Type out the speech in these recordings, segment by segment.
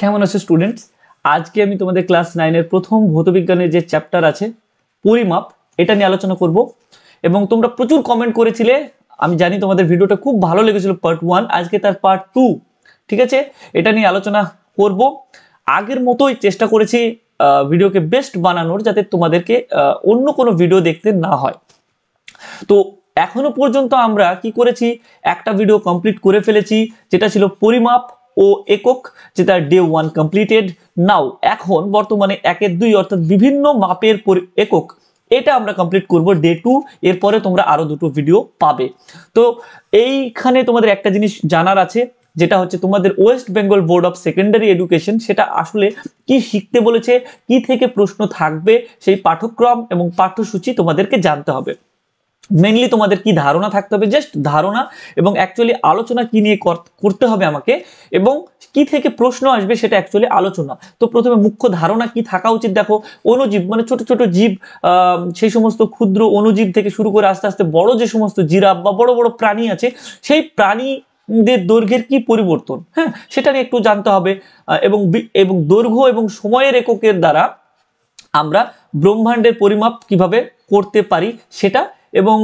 কেমন আছে স্টুডেন্টস আজকে আমি তোমাদের ক্লাস নাইনের প্রথম ভৌতবিজ্ঞানের যে চ্যাপ্টার আছে পরিমাপ এটা নিয়ে আলোচনা করব এবং তোমরা প্রচুর কমেন্ট করেছিলে আমি জানি তোমাদের ভিডিওটা খুব ভালো লেগেছিল পার্ট ওয়ান আজকে তার পার্ট টু ঠিক আছে এটা নিয়ে আলোচনা করব আগের মতোই চেষ্টা করেছি ভিডিওকে বেস্ট বানানোর যাতে তোমাদেরকে অন্য কোনো ভিডিও দেখতে না হয় তো এখনো পর্যন্ত আমরা কি করেছি একটা ভিডিও কমপ্লিট করে ফেলেছি যেটা ছিল পরিমাপ ও একক যেটা ডে ওয়ান কমপ্লিটেড নাও এখন বর্তমানে একের দুই অর্থাৎ বিভিন্ন মাপের একক এটা আমরা কমপ্লিট করব ডে টু এরপরে তোমরা আরও দুটো ভিডিও পাবে তো এইখানে তোমাদের একটা জিনিস জানার আছে যেটা হচ্ছে তোমাদের West Bengal Board of Secondary Education সেটা আসলে কি শিখতে বলেছে কি থেকে প্রশ্ন থাকবে সেই পাঠ্যক্রম এবং পাঠ্যসূচি তোমাদেরকে জানতে হবে মেনলি তোমাদের কি ধারণা থাকতে হবে জাস্ট ধারণা এবং অ্যাকচুয়ালি আলোচনা কি নিয়ে করতে হবে আমাকে এবং কি থেকে প্রশ্ন আসবে সেটা অ্যাকচুয়ালি আলোচনা তো প্রথমে মুখ্য ধারণা কি থাকা উচিত দেখো অনুজীব মানে ছোট ছোট জীব সেই সমস্ত ক্ষুদ্র অনুজীব থেকে শুরু করে আস্তে আস্তে বড় যে সমস্ত জিরাফ বা বড় বড় প্রাণী আছে সেই প্রাণী দৈর্ঘ্যের কি পরিবর্তন হ্যাঁ সেটা নিয়ে একটু জানতে হবে এবং এবং দৈর্ঘ্য এবং সময়ের এককের দ্বারা আমরা ব্রহ্মাণ্ডের পরিমাপ কিভাবে করতে পারি সেটা এবং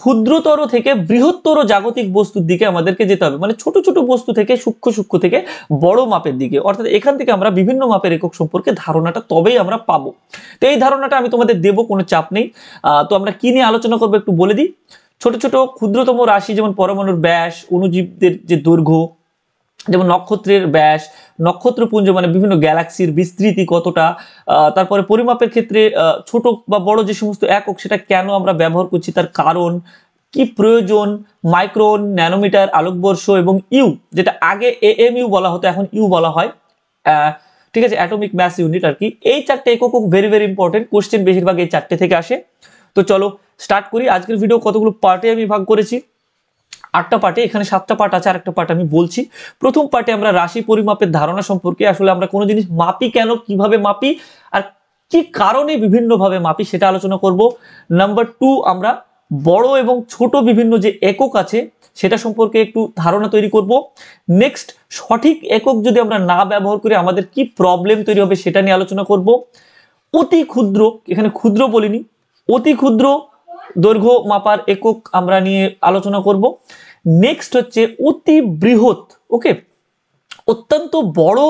ক্ষুদ্রতর থেকে বৃহত্তর জাগতিক বস্তুর দিকে আমাদেরকে যেতে হবে মানে ছোট ছোট বস্তু থেকে সূক্ষ্ম সূক্ষ্ম থেকে বড় মাপের দিকে অর্থাৎ এখান থেকে আমরা বিভিন্ন মাপের একক সম্পর্কে ধারণাটা তবেই আমরা পাবো তো এই ধারণাটা আমি তোমাদের দেব কোনো চাপ নেই তো আমরা কি নিয়ে আলোচনা করবো একটু বলে দিই ছোট ছোট ক্ষুদ্রতম রাশি যেমন পরমাণুর ব্যাস অনুজীবদের যে দৈর্ঘ্য যেমন নক্ষত্রের ব্যাস নক্ষত্রপুঞ্জ মানে বিভিন্ন গ্যালাক্সির বিস্তৃতি কতটা তারপরে পরিমাপের ক্ষেত্রে ছোট বা বড় যে সমস্ত একক সেটা কেন আমরা ব্যবহার করছি তার কারণ কি প্রয়োজন মাইক্রোন ন্যানোমিটার আলোকবর্ষ এবং ইউ যেটা আগে এ এম ইউ বলা হতো এখন ইউ বলা হয় ঠিক আছে অ্যাটমিক ম্যাস ইউনিট আর কি এই চারটে একক ভেরি ভেরি ইম্পর্টেন্ট কোশ্চেন বেশিরভাগ এই চারটে থেকে আসে তো চলো স্টার্ট করি আজকের ভিডিও কতগুলো পার্টে আমি ভাগ করেছি আটটা পার্টে এখানে সাতটা পার্ট আছে আর একটা পার্ট আমি বলছি প্রথম পার্টে আমরা রাশি পরিমাপের ধারণা সম্পর্কে আসলে আমরা কোনো জিনিস মাপি কেন কিভাবে মাপি আর কি কারণে বিভিন্নভাবে মাপি সেটা আলোচনা করব নাম্বার টু আমরা বড় এবং ছোট বিভিন্ন যে একক আছে সেটা সম্পর্কে একটু ধারণা তৈরি করব নেক্সট সঠিক একক যদি আমরা না ব্যবহার করি আমাদের কি প্রবলেম তৈরি হবে সেটা নিয়ে আলোচনা করব অতি ক্ষুদ্র এখানে ক্ষুদ্র বলিনি অতি ক্ষুদ্র দৈর্ঘ্য মাপার একক আমরা নিয়ে আলোচনা করব নেক্সট হচ্ছে অতি বৃহৎ ওকে অত্যন্ত বড়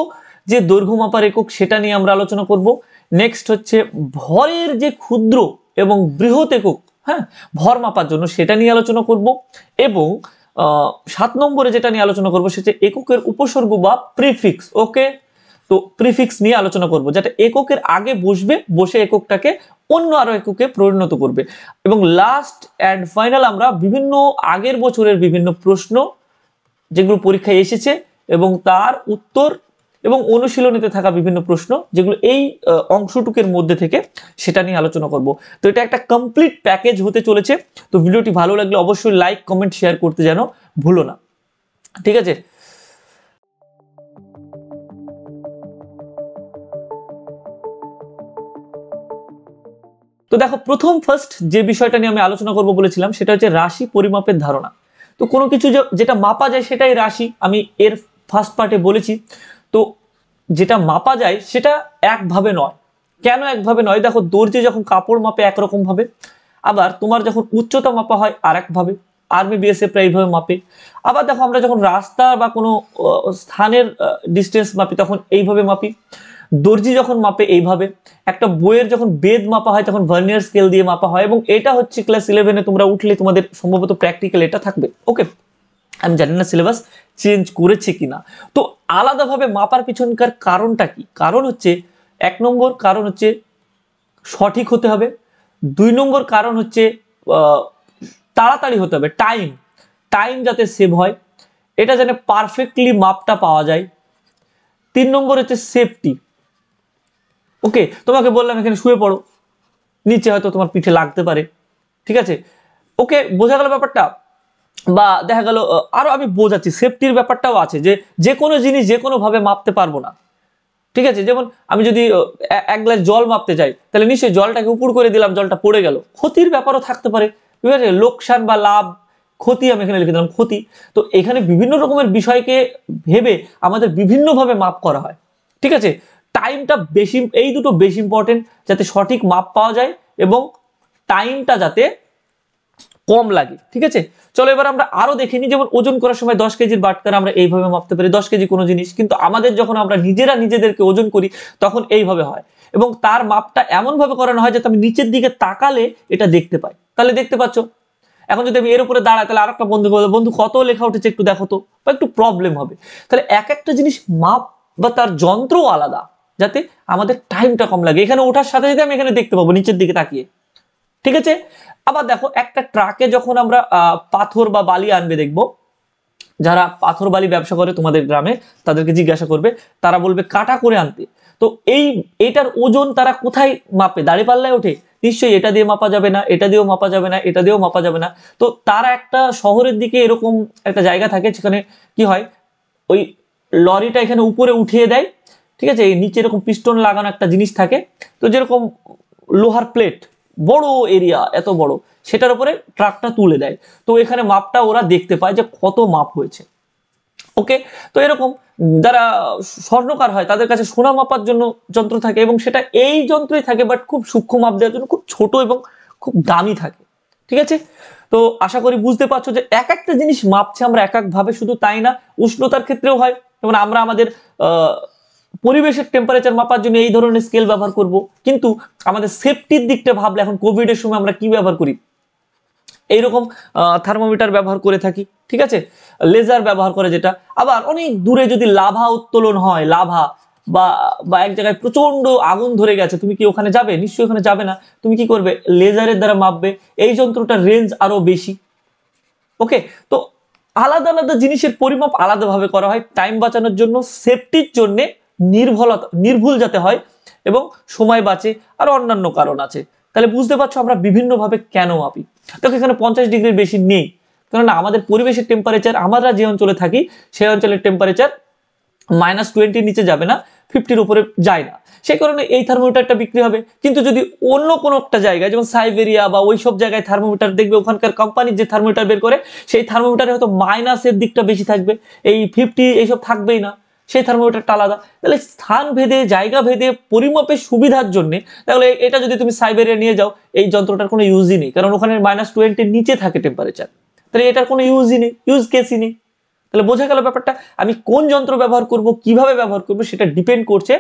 যে দৈর্ঘ্য মাপার একক সেটা নিয়ে আমরা আলোচনা করব নেক্সট হচ্ছে ভরের যে ক্ষুদ্র এবং বৃহৎ একক হ্যাঁ ভর মাপার জন্য সেটা নিয়ে আলোচনা করব এবং সাত নম্বরে যেটা নিয়ে আলোচনা করবো সেটা এককের উপসর্গ বা প্রিফিক্স ওকে তো প্রিফিক্স নিয়ে আলোচনা করব যেটা এককের আগে বসবে বসে এককটাকে অন্য আরো এককে পরিণত করবে এবং লাস্ট অ্যান্ড ফাইনাল আমরা বিভিন্ন আগের বছরের বিভিন্ন প্রশ্ন যেগুলো পরীক্ষায় এসেছে এবং তার উত্তর এবং অনুশীলনীতে থাকা বিভিন্ন প্রশ্ন যেগুলো এই অংশটুকের মধ্যে থেকে সেটা নিয়ে আলোচনা করব তো এটা একটা কমপ্লিট প্যাকেজ হতে চলেছে তো ভিডিওটি ভালো লাগলে অবশ্যই লাইক কমেন্ট শেয়ার করতে যেন ভুলো না ঠিক আছে তো দেখো প্রথম ফার্স্ট যে বিষয়টা নিয়ে আমি আলোচনা করব বলেছিলাম সেটা হচ্ছে রাশি পরিমাপের ধারণা তো কোনো কিছু যেটা মাপা যায় সেটাই রাশি আমি এর ফার্স্ট পার্টে বলেছি তো যেটা মাপা যায় সেটা একভাবে নয় কেন একভাবে নয় দেখো দর্জি যখন কাপড় মাপে একরকমভাবে আবার তোমার যখন উচ্চতা মাপা হয় আর একভাবে আর্মি বিএসএফ এইভাবে মাপে আবার দেখো আমরা যখন রাস্তা বা কোনো স্থানের ডিস্টেন্স মাপি তখন এইভাবে মাপি দর্জি যখন মাপে এইভাবে একটা বইয়ের যখন বেদ মাপা হয় তখন ভার্নিয়ার স্কেল দিয়ে মাপা হয় এবং এটা হচ্ছে ক্লাস ইলেভেনে তোমরা উঠলে তোমাদের সম্ভবত প্র্যাকটিক্যাল এটা থাকবে ওকে আমি জানি না সিলেবাস চেঞ্জ করেছে কিনা তো আলাদাভাবে মাপার পিছনকার কারণটা কি কারণ হচ্ছে এক নম্বর কারণ হচ্ছে সঠিক হতে হবে দুই নম্বর কারণ হচ্ছে তাড়াতাড়ি হতে হবে টাইম টাইম যাতে সেভ হয় এটা যেন পারফেক্টলি মাপটা পাওয়া যায় তিন নম্বর হচ্ছে সেফটি ওকে তোমাকে বললাম এখানে শুয়ে পড়ো নিচে হয়তো তোমার পিঠে লাগতে পারে ঠিক আছে ওকে বোঝা গেল ব্যাপারটা বা দেখা গেল আরও আমি বোঝাচ্ছি সেফটির ব্যাপারটাও আছে যে যে কোনো জিনিস যে কোনোভাবে মাপতে পারবো না ঠিক আছে যেমন আমি যদি এক গ্লাস জল মাপতে যাই তাহলে নিশ্চয়ই জলটাকে উপর করে দিলাম জলটা পড়ে গেল ক্ষতির ব্যাপারও থাকতে পারে ঠিক আছে লোকসান বা লাভ ক্ষতি আমি এখানে লিখে দিলাম ক্ষতি তো এখানে বিভিন্ন রকমের বিষয়কে ভেবে আমাদের বিভিন্নভাবে মাপ করা হয় ঠিক আছে টাইমটা বেশি এই দুটো বেশি ইম্পর্টেন্ট যাতে সঠিক মাপ পাওয়া যায় এবং টাইমটা যাতে কম লাগে ঠিক আছে চলো এবার আমরা আরও দেখে নিই যেমন ওজন করার সময় দশ কেজির বাটকার আমরা এইভাবে মাপতে পারি দশ কেজি কোনো জিনিস কিন্তু আমাদের যখন আমরা নিজেরা নিজেদেরকে ওজন করি তখন এইভাবে হয় এবং তার মাপটা এমনভাবে করানো হয় যাতে আমি নিচের দিকে তাকালে এটা দেখতে পাই তাহলে দেখতে পাচ্ছ এখন যদি আমি এর উপরে দাঁড়াই তাহলে আর একটা বন্ধু বলবো বন্ধু কত লেখা উঠেছে একটু দেখো তো বা একটু প্রবলেম হবে তাহলে এক একটা জিনিস মাপ বা তার যন্ত্রও আলাদা যাতে আমাদের টাইমটা কম লাগে এখানে ওঠার সাথে সাথে আমি এখানে দেখতে পাবো নিচের দিকে তাকিয়ে ঠিক আছে আবার দেখো একটা ট্রাকে যখন আমরা পাথর বা বালি আনবে দেখব যারা পাথর বালি ব্যবসা করে তোমাদের গ্রামে তাদেরকে জিজ্ঞাসা করবে তারা বলবে কাটা করে আনতে তো এই এটার ওজন তারা কোথায় মাপে দাড়ি পাল্লায় ওঠে নিশ্চয়ই এটা দিয়ে মাপা যাবে না এটা দিয়েও মাপা যাবে না এটা দিয়েও মাপা যাবে না তো তারা একটা শহরের দিকে এরকম একটা জায়গা থাকে যেখানে কি হয় ওই লরিটা এখানে উপরে উঠিয়ে দেয় ঠিক আছে এই নিচে এরকম পিস্টন লাগানো একটা জিনিস থাকে তো যেরকম লোহার প্লেট বড় এরিয়া এত বড় সেটার উপরে ট্রাকটা তুলে দেয় তো এখানে মাপটা ওরা দেখতে পায় যে কত মাপ হয়েছে ওকে তো এরকম যারা স্বর্ণকার হয় তাদের কাছে সোনা মাপার জন্য যন্ত্র থাকে এবং সেটা এই যন্ত্রই থাকে বাট খুব সূক্ষ্ম মাপ দেওয়ার জন্য খুব ছোট এবং খুব দামি থাকে ঠিক আছে তো আশা করি বুঝতে পারছো যে এক একটা জিনিস মাপছে আমরা এক একভাবে শুধু তাই না উষ্ণতার ক্ষেত্রেও হয় যেমন আমরা আমাদের পরিবেশের টেম্পারেচার মাপার জন্য এই ধরনের স্কেল ব্যবহার করব কিন্তু আমাদের সেফটির দিকটা ভাবলে এখন কোভিডের সময় আমরা কি ব্যবহার করি এইরকম থার্মোমিটার ব্যবহার করে থাকি ঠিক আছে লেজার ব্যবহার করে যেটা আবার অনেক দূরে যদি লাভা উত্তোলন হয় লাভা বা বা এক জায়গায় প্রচন্ড আগুন ধরে গেছে তুমি কি ওখানে যাবে নিশ্চয়ই ওখানে যাবে না তুমি কি করবে লেজারের দ্বারা মাপবে এই যন্ত্রটার রেঞ্জ আরো বেশি ওকে তো আলাদা আলাদা জিনিসের পরিমাপ আলাদাভাবে করা হয় টাইম বাঁচানোর জন্য সেফটির জন্যে নির্ভলতা নির্ভুল যাতে হয় এবং সময় বাঁচে আর অন্যান্য কারণ আছে তাহলে বুঝতে পারছো আমরা বিভিন্নভাবে কেন মাপি দেখো এখানে পঞ্চাশ ডিগ্রির বেশি নেই কেননা আমাদের পরিবেশের টেম্পারেচার আমরা যে অঞ্চলে থাকি সেই অঞ্চলের টেম্পারেচার মাইনাস টোয়েন্টির নিচে যাবে না ফিফটির উপরে যায় না সেই কারণে এই থার্মোমিটারটা বিক্রি হবে কিন্তু যদি অন্য কোনো একটা জায়গায় যেমন সাইবেরিয়া বা ওই সব জায়গায় থার্মোমিটার দেখবে ওখানকার কোম্পানির যে থার্মোমিটার বের করে সেই থার্মোমিটারে হয়তো মাইনাসের দিকটা বেশি থাকবে এই ফিফটি এইসব থাকবেই না সেই থার্মোমিটারটা আলাদা তাহলে স্থান ভেদে জায়গা ভেদে পরিমাপের সুবিধার জন্য তাহলে এটা যদি তুমি সাইবেরিয়া নিয়ে যাও এই যন্ত্রটার কোনো ইউজই নেই কারণ ওখানে মাইনাস টোয়েন্টির নিচে থাকে টেম্পারেচার তাহলে এটার কোনো ইউজই নেই ইউজ কেসই নেই তাহলে বোঝা গেল ব্যাপারটা আমি কোন যন্ত্র ব্যবহার করব কিভাবে ব্যবহার করব সেটা ডিপেন্ড করছে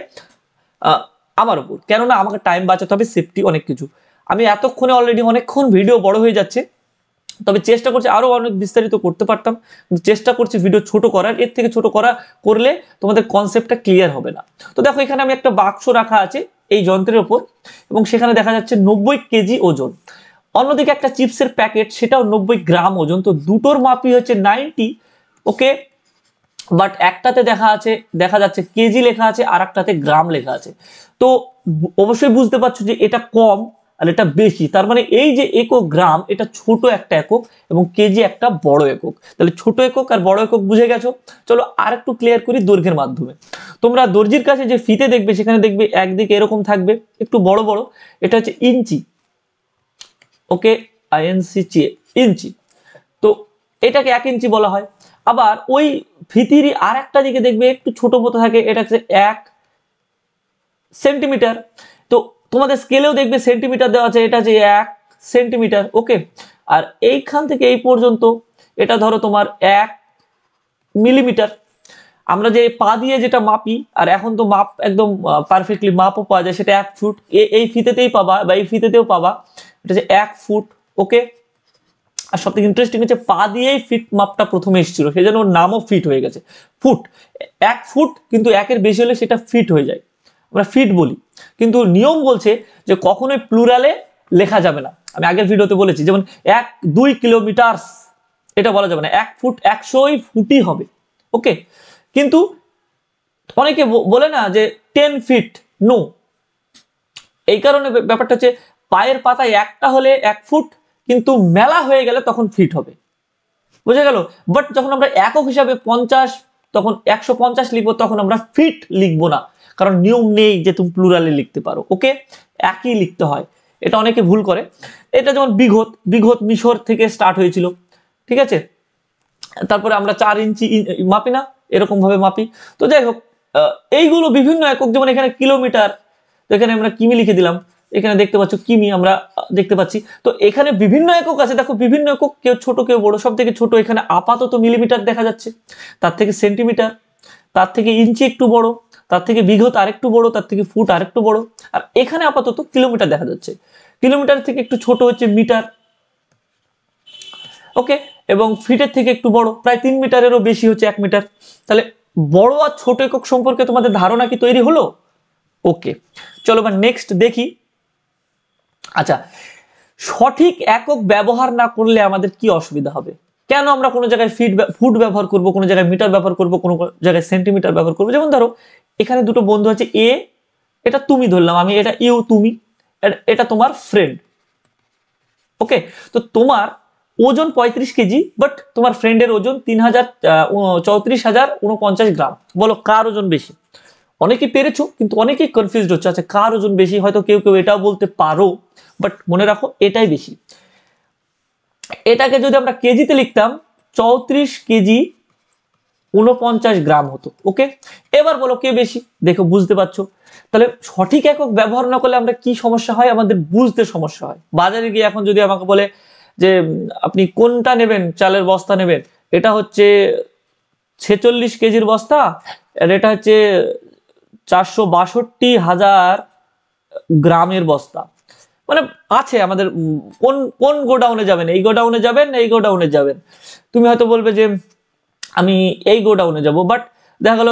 আমার উপর কেননা আমাকে টাইম বাঁচাতে হবে সেফটি অনেক কিছু আমি এতক্ষণে অলরেডি অনেকক্ষণ ভিডিও বড় হয়ে যাচ্ছে তবে চেষ্টা করছি আরও অনেক বিস্তারিত করতে পারতাম চেষ্টা করছি ভিডিও ছোট করার এর থেকে ছোট করা করলে তোমাদের কনসেপ্টটা ক্লিয়ার হবে না তো দেখো এখানে আমি একটা বাক্স রাখা আছে এই যন্ত্রের ওপর এবং সেখানে দেখা যাচ্ছে নব্বই কেজি ওজন অন্যদিকে একটা চিপসের প্যাকেট সেটাও নব্বই গ্রাম ওজন তো দুটোর মাপই হচ্ছে নাইনটি ওকে বাট একটাতে দেখা আছে দেখা যাচ্ছে কেজি লেখা আছে আর একটাতে গ্রাম লেখা আছে তো অবশ্যই বুঝতে পারছো যে এটা কম আর এটা বেশি তার মানে এই যে একক গ্রাম এটা ছোট একটা একক এবং কেজি একটা বড় একক তাহলে ছোট একক আর বড় একক বুঝে গেছো চলো আর একটু ক্লিয়ার করি দৈর্ঘ্যের মাধ্যমে তোমরা দর্জির কাছে যে ফিতে দেখবে সেখানে দেখবে একদিকে এরকম থাকবে একটু বড় বড় এটা হচ্ছে ইঞ্চি ওকে আইএনসি চিয়ে ইঞ্চি তো এটাকে এক ইঞ্চি বলা হয় আবার ওই ফিতিরই আর একটা দিকে দেখবে একটু ছোট মতো থাকে এটা হচ্ছে এক সেন্টিমিটার তোমাদের স্কেলেও দেখবে সেন্টিমিটার দেওয়া আছে এটা যে এক সেন্টিমিটার ওকে আর এইখান থেকে এই পর্যন্ত এটা ধরো তোমার এক মিলিমিটার আমরা যে পা দিয়ে যেটা মাপি আর এখন তো মাপ একদম পারফেক্টলি মাপও পাওয়া যায় সেটা এক ফুট এই ফিতেতেই পাবা বা এই ফিতেতেও পাবা এটা যে এক ফুট ওকে আর সব থেকে ইন্টারেস্টিং হচ্ছে পা দিয়েই ফিট মাপটা প্রথমে এসেছিল সেই জন্য ওর নামও ফিট হয়ে গেছে ফুট এক ফুট কিন্তু একের বেশি হলে সেটা ফিট হয়ে যায় আমরা ফিট বলি কিন্তু নিয়ম বলছে যে কখনোই প্লুরালে লেখা যাবে না আমি আগের ভিডিওতে বলেছি যেমন এক দুই কিলোমিটার্স এটা বলা যাবে না এক ফুট একশোই ফুটই হবে ওকে কিন্তু অনেকে বলে না যে টেন ফিট নো এই কারণে ব্যাপারটা হচ্ছে পায়ের পাতায় একটা হলে এক ফুট কিন্তু মেলা হয়ে গেলে তখন ফিট হবে বুঝে গেল বাট যখন আমরা একক হিসাবে পঞ্চাশ তখন একশো পঞ্চাশ লিখবো তখন আমরা ফিট লিখবো না কারণ নিয়ম নেই যে তুমি প্লুরালে লিখতে পারো ওকে একই লিখতে হয় এটা অনেকে ভুল করে এটা যেমন বিঘত বিঘত মিশর থেকে স্টার্ট হয়েছিল ঠিক আছে তারপরে আমরা চার ইঞ্চি মাপি না এরকমভাবে মাপি তো যাই হোক এইগুলো বিভিন্ন একক যেমন এখানে কিলোমিটার এখানে আমরা কিমি লিখে দিলাম এখানে দেখতে পাচ্ছ কিমি আমরা দেখতে পাচ্ছি তো এখানে বিভিন্ন একক আছে দেখো বিভিন্ন একক কেউ ছোট কেউ বড় সব থেকে ছোট এখানে আপাতত মিলিমিটার দেখা যাচ্ছে তার থেকে সেন্টিমিটার তার থেকে ইঞ্চি একটু বড় তার থেকে বিঘত আরেকটু বড় তার থেকে ফুট আরেকটু বড় আর এখানে আপাতত কিলোমিটার দেখা যাচ্ছে কিলোমিটার থেকে একটু ছোট হচ্ছে মিটার ওকে এবং ফিটের থেকে একটু বড় প্রায় তিন মিটারেরও বেশি হচ্ছে এক মিটার তাহলে বড় আর ছোট একক সম্পর্কে তোমাদের ধারণা কি তৈরি হলো ওকে চলো বা নেক্সট দেখি আচ্ছা সঠিক একক ব্যবহার না করলে আমাদের কি অসুবিধা হবে কেন আমরা কোনো জায়গায় ফিট ফুট ব্যবহার করব কোনো জায়গায় মিটার ব্যবহার করব কোনো জায়গায় সেন্টিমিটার ব্যবহার করব যেমন ধরো এখানে দুটো বন্ধু আছে এ এটা তুমি ধরলাম আমি এটা ইউ তুমি এটা তোমার ফ্রেন্ড ওকে তো তোমার ওজন পঁয়ত্রিশ কেজি বাট তোমার ফ্রেন্ডের ওজন তিন হাজার চৌত্রিশ হাজার উনপঞ্চাশ গ্রাম বলো কার ওজন বেশি অনেকে পেরেছো কিন্তু অনেকেই কনফিউজড হচ্ছে আচ্ছা কার ওজন বেশি হয়তো কেউ কেউ এটাও বলতে পারো বাট মনে রাখো এটাই বেশি এটাকে যদি আমরা কেজিতে লিখতাম চৌত্রিশ কেজি উনপঞ্চাশ গ্রাম হতো ওকে এবার বলো কে বেশি দেখো বুঝতে পারছো তাহলে সঠিক একক ব্যবহার না করলে আমরা কি সমস্যা হয় আমাদের বুঝতে সমস্যা হয় বাজারে গিয়ে এখন যদি আমাকে বলে যে আপনি কোনটা নেবেন চালের বস্তা নেবেন এটা হচ্ছে ছেচল্লিশ কেজির বস্তা আর এটা হচ্ছে চারশো বাষট্টি হাজার গ্রামের বস্তা মানে আছে আমাদের কোন কোন গোডাউনে যাবেন এই গোডাউনে যাবেন এই গোডাউনে যাবেন তুমি হয়তো বলবে যে আমি এই গোডাউনে যাব বাট দেখা গেল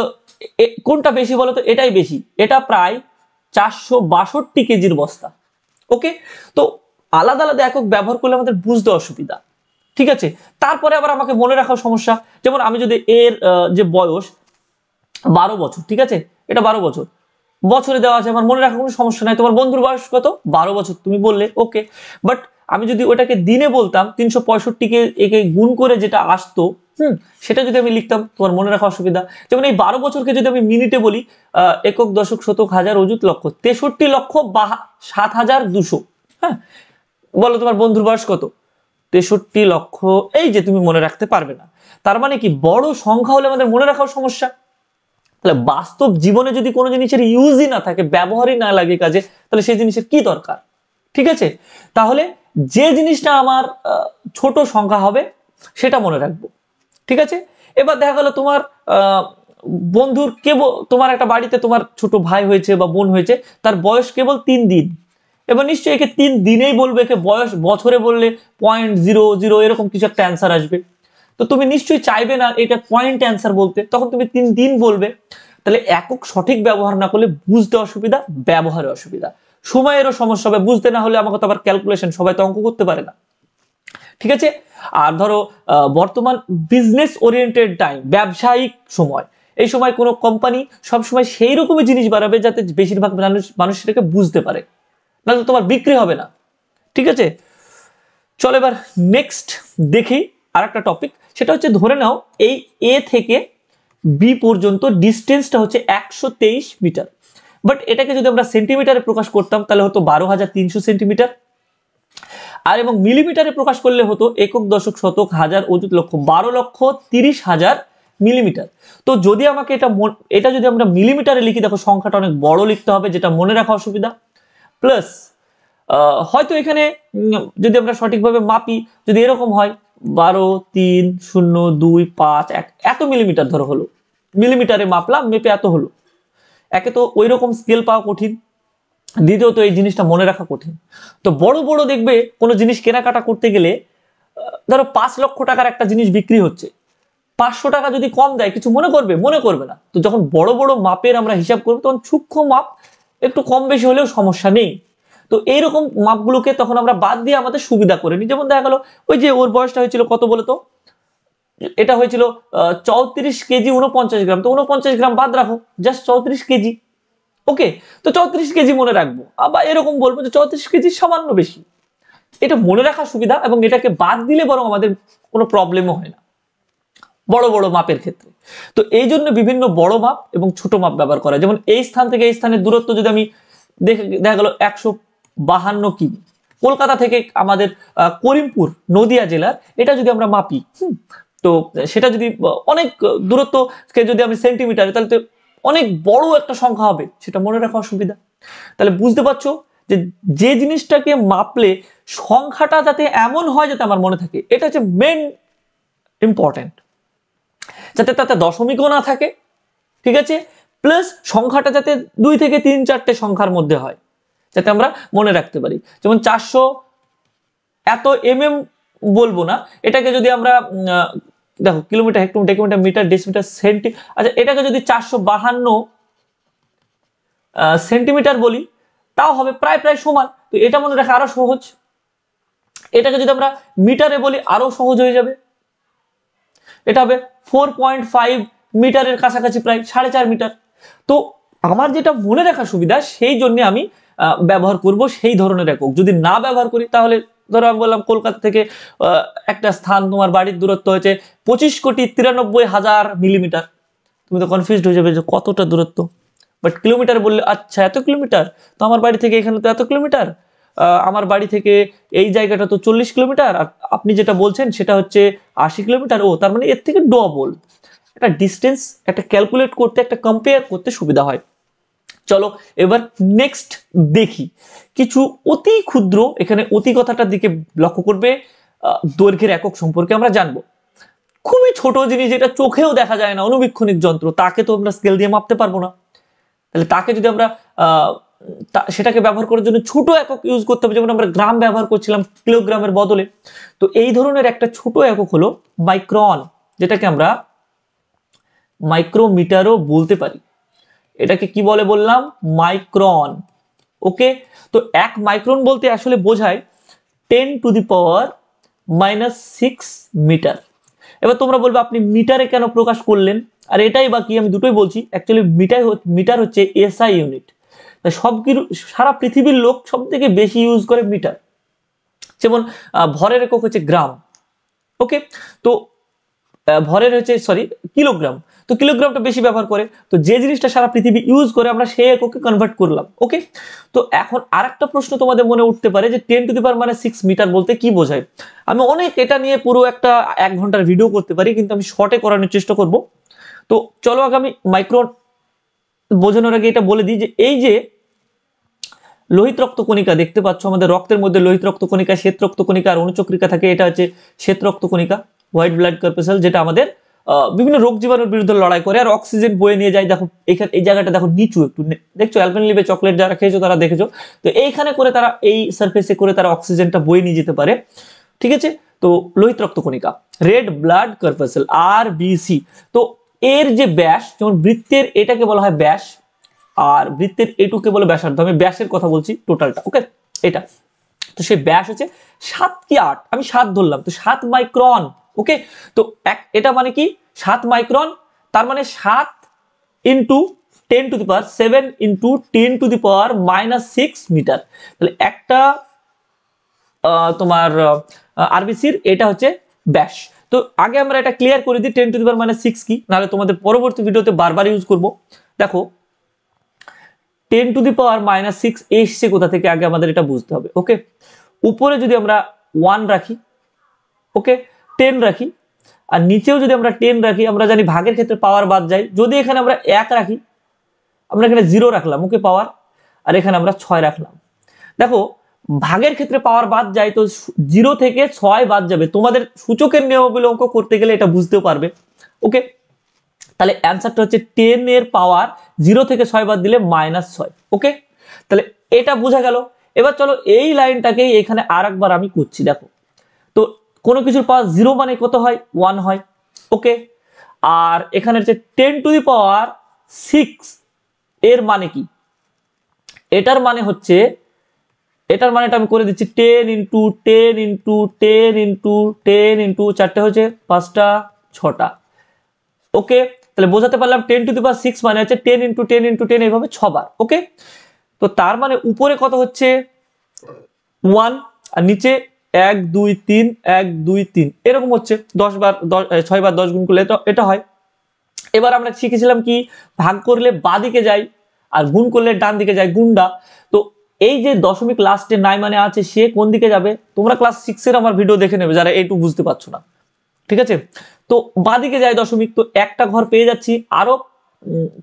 কোনটা বেশি বলো তো এটাই বেশি এটা প্রায় চারশো বাষট্টি কেজির বস্তা ওকে তো আলাদা আলাদা একক ব্যবহার করলে আমাদের বুঝতে অসুবিধা ঠিক আছে তারপরে আবার আমাকে মনে রাখার সমস্যা যেমন আমি যদি এর যে বয়স বারো বছর ঠিক আছে এটা বারো বছর বছরে দেওয়া আছে আমার মনে রাখার কোনো সমস্যা নাই তোমার বন্ধুর বয়স কত বারো বছর তুমি বললে ওকে বাট আমি যদি ওটাকে দিনে বলতাম তিনশো পঁয়ষট্টিকে একে গুণ করে যেটা আসতো হুম সেটা যদি আমি লিখতাম তোমার মনে রাখা অসুবিধা যেমন এই বারো বছরকে যদি আমি মিনিটে বলি একক দশক শতক হাজার অযুত লক্ষ তেষট্টি লক্ষ বা সাত হাজার দুশো হ্যাঁ বলো তোমার বন্ধুর বয়স কত তেষট্টি লক্ষ এই যে তুমি মনে রাখতে পারবে না তার মানে কি বড় সংখ্যা হলে আমাদের মনে রাখার সমস্যা তাহলে বাস্তব জীবনে যদি কোনো জিনিসের ইউজই না থাকে ব্যবহারই না লাগে কাজে তাহলে সেই জিনিসের কি দরকার ঠিক আছে তাহলে যে জিনিসটা আমার ছোট সংখ্যা হবে সেটা মনে রাখবো ঠিক আছে এবার দেখা গেল তোমার বন্ধুর কেবল তোমার একটা বাড়িতে তোমার ছোট ভাই হয়েছে বা বোন হয়েছে তার বয়স কেবল তিন দিন এবার নিশ্চয়ই একে তিন দিনেই বলবে একে বয়স বছরে বললে পয়েন্ট জিরো জিরো এরকম কিছু একটা অ্যান্সার আসবে তো তুমি নিশ্চয়ই চাইবে না এটা পয়েন্ট অ্যান্সার বলতে তখন তুমি তিন দিন বলবে তাহলে একক সঠিক ব্যবহার না করলে বুঝতে অসুবিধা ব্যবহারে অসুবিধা সময়েরও সমস্যা হবে বুঝতে না হলে আমাকে তো আবার ক্যালকুলেশন সবাই তো অঙ্ক করতে পারে না ঠিক আছে আর ধরো বর্তমান বিজনেস ওরিয়েন্টেড টাইম ব্যবসায়িক সময় এই সময় কোনো কোম্পানি সবসময় সেই রকমই জিনিস বাড়াবে যাতে বেশিরভাগ মানুষ মানুষ সেটাকে বুঝতে পারে নাহলে তোমার বিক্রি হবে না ঠিক আছে চলো এবার নেক্সট দেখি আর একটা টপিক সেটা হচ্ছে ধরে নাও এই এ থেকে বি পর্যন্ত ডিস্টেন্সটা হচ্ছে একশো মিটার বাট এটাকে যদি আমরা সেন্টিমিটারে প্রকাশ করতাম তাহলে হতো বারো হাজার তিনশো সেন্টিমিটার আর এবং মিলিমিটারে প্রকাশ করলে হতো একক দশক শতক হাজার অযুত লক্ষ বারো লক্ষ তিরিশ হাজার মিলিমিটার তো যদি আমাকে এটা এটা যদি আমরা মিলিমিটারে লিখি দেখো সংখ্যাটা অনেক বড় লিখতে হবে যেটা মনে রাখা অসুবিধা প্লাস হয়তো এখানে যদি আমরা সঠিকভাবে মাপি যদি এরকম হয় বারো তিন শূন্য দুই পাঁচ এক এত মিলিমিটার ধরো হলো মিলিমিটারে মাপলাম মেপে এত হলো একে তো ওই রকম স্কেল পাওয়া কঠিন দ্বিতীয়ত এই জিনিসটা মনে রাখা কঠিন তো বড় বড় দেখবে কোনো জিনিস কেনাকাটা করতে গেলে ধরো পাঁচ লক্ষ টাকার একটা জিনিস বিক্রি হচ্ছে পাঁচশো টাকা যদি কম দেয় কিছু মনে করবে মনে করবে না তো যখন বড় বড় মাপের আমরা হিসাব করবো তখন সূক্ষ্ম মাপ একটু কম বেশি হলেও সমস্যা নেই তো এইরকম মাপগুলোকে তখন আমরা বাদ দিয়ে আমাদের সুবিধা করে নিই যেমন দেখা গেলো ওই যে ওর বয়সটা হয়েছিল কত বলে তো এটা হয়েছিল চৌত্রিশ কেজি উনপঞ্চাশ গ্রাম তো উনপঞ্চাশ গ্রাম বাদ রাখো জাস্ট চৌত্রিশ কেজি ওকে তো চৌত্রিশ কেজি মনে রাখবো আবার এরকম বলবো যে চৌত্রিশ কেজি সামান্য বেশি এটা মনে রাখা সুবিধা এবং এটাকে বাদ দিলে বরং আমাদের কোনো প্রবলেমও হয় না বড় বড় মাপের ক্ষেত্রে তো এই জন্য বিভিন্ন বড় মাপ এবং ছোট মাপ ব্যবহার করা যেমন এই স্থান থেকে এই স্থানের দূরত্ব যদি আমি দেখে দেখা গেল একশো বাহান্ন কিমি কলকাতা থেকে আমাদের করিমপুর নদিয়া জেলার এটা যদি আমরা মাপি তো সেটা যদি অনেক দূরত্বকে যদি আমি সেন্টিমিটারে তাহলে তো অনেক বড় একটা সংখ্যা হবে সেটা মনে রাখা অসুবিধা তাহলে বুঝতে পারছো যে যে জিনিসটাকে মাপলে সংখ্যাটা যাতে এমন হয় যাতে আমার মনে থাকে এটা হচ্ছে মেন ইম্পর্টেন্ট যাতে তাতে দশমিকও না থাকে ঠিক আছে প্লাস সংখ্যাটা যাতে দুই থেকে তিন চারটে সংখ্যার মধ্যে হয় যাতে আমরা মনে রাখতে পারি যেমন চারশো এত এম mm এম বলবো না এটাকে যদি আমরা দেখো kilometre hector decametre metre decimetre centi আচ্ছা এটাকে যদি চারশো বাহান্ন সেন্টিমিটার বলি তাও হবে প্রায় প্রায় সমান তো এটা মনে রাখা আরো সহজ এটাকে যদি আমরা মিটারে বলি আরো সহজ হয়ে যাবে এটা হবে ফোর পয়েন্ট ফাইভ মিটারের কাছাকাছি প্রায় সাড়ে চার মিটার তো আমার যেটা মনে রাখা সুবিধা সেই জন্য আমি ব্যবহার করব সেই ধরনের একক যদি না ব্যবহার করি তাহলে ধরো আমি বললাম কলকাতা থেকে একটা স্থান তোমার বাড়ির দূরত্ব হয়েছে পঁচিশ কোটি তিরানব্বই হাজার মিলিমিটার তুমি তো কনফিউজড হয়ে যাবে যে কতটা দূরত্ব বাট কিলোমিটার বললে আচ্ছা এত কিলোমিটার তো আমার বাড়ি থেকে এখানে তো এত কিলোমিটার আমার বাড়ি থেকে এই জায়গাটা তো চল্লিশ কিলোমিটার আর আপনি যেটা বলছেন সেটা হচ্ছে আশি কিলোমিটার ও তার মানে এর থেকে ডবল একটা ডিস্টেন্স একটা ক্যালকুলেট করতে একটা কম্পেয়ার করতে সুবিধা হয় চলো এবার নেক্সট দেখি কিছু অতি ক্ষুদ্র এখানে অতি কথাটার দিকে লক্ষ্য করবে দৈর্ঘ্যের একক সম্পর্কে আমরা জানবো খুবই ছোট জিনিস যেটা চোখেও দেখা যায় না অনুবীক্ষণিক যন্ত্র তাকে তো আমরা স্কেল দিয়ে মাপতে পারবো না তাহলে তাকে যদি আমরা সেটাকে ব্যবহার করার জন্য ছোট একক ইউজ করতে হবে যেমন আমরা গ্রাম ব্যবহার করছিলাম কিলোগ্রামের বদলে তো এই ধরনের একটা ছোট একক হলো মাইক্রন যেটাকে আমরা মাইক্রোমিটারও বলতে পারি এটাকে কি বলে বললাম মাইক্রন ওকে তো এক মাইক্রন বলতে আসলে বোঝায় ten to the power minus six metre এবার তোমরা বলবে আপনি মিটারে কেন প্রকাশ করলেন আর এটাই বাকি আমি দুটোই বলছি অ্যাকচুয়ালি মিটার মিটার হচ্ছে এসআই ইউনিট তাই সব সারা পৃথিবীর লোক সব থেকে বেশি ইউজ করে মিটার যেমন ভরের একক হচ্ছে গ্রাম ওকে তো ভরের হচ্ছে সরি কিলোগ্রাম তো কিলোগ্রামটা বেশি ব্যবহার করে তো যে জিনিসটা সারা পৃথিবী ইউজ করে আমরা সেই এককে কনভার্ট করলাম ওকে তো এখন আর একটা প্রশ্ন তোমাদের মনে উঠতে পারে যে টেন টু দি পার মানে সিক্স মিটার বলতে কি বোঝায় আমি অনেক এটা নিয়ে পুরো একটা এক ঘন্টার ভিডিও করতে পারি কিন্তু আমি শর্টে করানোর চেষ্টা করব তো চলো আগামী মাইক্রো বোঝানোর আগে এটা বলে দিই যে এই যে লোহিত রক্তকণিকা দেখতে পাচ্ছ আমাদের রক্তের মধ্যে লোহিত রক্তকণিকা শ্বেত রক্তকণিকা আর অনুচক্রিকা থাকে এটা হচ্ছে শ্বেত রক্তকণিকা হোয়াইট ব্লাড কর্পেসেল যেটা আমাদের বিভিন্ন রোগ জীবাণুর বিরুদ্ধে লড়াই করে আর অক্সিজেন বয়ে নিয়ে যায় দেখো এখানে এই জায়গাটা দেখো নিচু একটু দেখছো অ্যালপেন চকলেট যারা খেয়েছো তারা দেখেছো তো এইখানে করে তারা এই সারফেসে করে তারা অক্সিজেনটা বয়ে নিয়ে যেতে পারে ঠিক আছে তো লোহিত রক্তকণিকা red blood corpuscle R BC তো এর যে ব্যাস যেমন বৃত্তের এটাকে বলা হয় ব্যাস আর বৃত্তের এটুকে বলে ব্যাসার্ধ আমি ব্যাসের কথা বলছি টোটালটা ওকে এটা তো সেই ব্যাস হচ্ছে সাত কি আট আমি সাত ধরলাম তো সাত মাইক্রন ওকে তো এক এটা মানে কি সাত মাইক্রন তার মানে সাত into ten to the power seven into ten to the power minus six metre তাহলে একটা তোমার আরবিসির এটা হচ্ছে ব্যাস তো আগে আমরা এটা ক্লিয়ার করে দিই ten to the power minus six কি নাহলে তোমাদের পরবর্তী ভিডিওতে বারবার ইউজ করব দেখো ten to the power minus six এসছে কোথা থেকে আগে আমাদের এটা বুঝতে হবে ওকে উপরে যদি আমরা ওয়ান রাখি ওকে টেন রাখি আর নিচেও যদি আমরা টেন রাখি আমরা জানি ভাগের ক্ষেত্রে পাওয়ার বাদ যাই যদি এখানে আমরা এক রাখি আমরা এখানে জিরো রাখলাম ওকে পাওয়ার আর এখানে আমরা ছয় রাখলাম দেখো ভাগের ক্ষেত্রে পাওয়ার বাদ যায় তো জিরো থেকে ছয় বাদ যাবে তোমাদের সূচকের অঙ্ক করতে গেলে এটা বুঝতেও পারবে ওকে তাহলে অ্যান্সারটা হচ্ছে টেন এর পাওয়ার জিরো থেকে ছয় বাদ দিলে মাইনাস ছয় ওকে তাহলে এটা বোঝা গেল এবার চলো এই লাইনটাকে এখানে আর একবার আমি করছি দেখো কোনো কিছুর পাওয়ার জিরো মানে কত হয় ওয়ান হয় ওকে আর এখানে হচ্ছে ten to the power six এর মানে কি এটার মানে হচ্ছে এটার মানে এটা আমি করে দিচ্ছি ten into ten into ten into ten into চারটে হচ্ছে পাঁচটা ছটা ওকে তাহলে বোঝাতে পারলাম ten to the power six মানে হচ্ছে ten into ten into ten এইভাবে ছবার ওকে তো তার মানে উপরে কত হচ্ছে ওয়ান আর নিচে এক দুই তিন এক দুই তিন এরকম হচ্ছে দশ বার দশ ছয় বার দশ গুণ করলে এটা হয় এবার আমরা শিখেছিলাম কি ভাগ করলে বা দিকে যাই আর গুণ করলে ডান দিকে যায় গুন্ডা তো এই যে দশমিক লাস্টে নাই মানে আছে সে কোন দিকে যাবে তোমরা ক্লাস সিক্সের আমার ভিডিও দেখে নেবে যারা এইটু বুঝতে পারছো না ঠিক আছে তো দিকে যায় দশমিক তো একটা ঘর পেয়ে যাচ্ছি আরও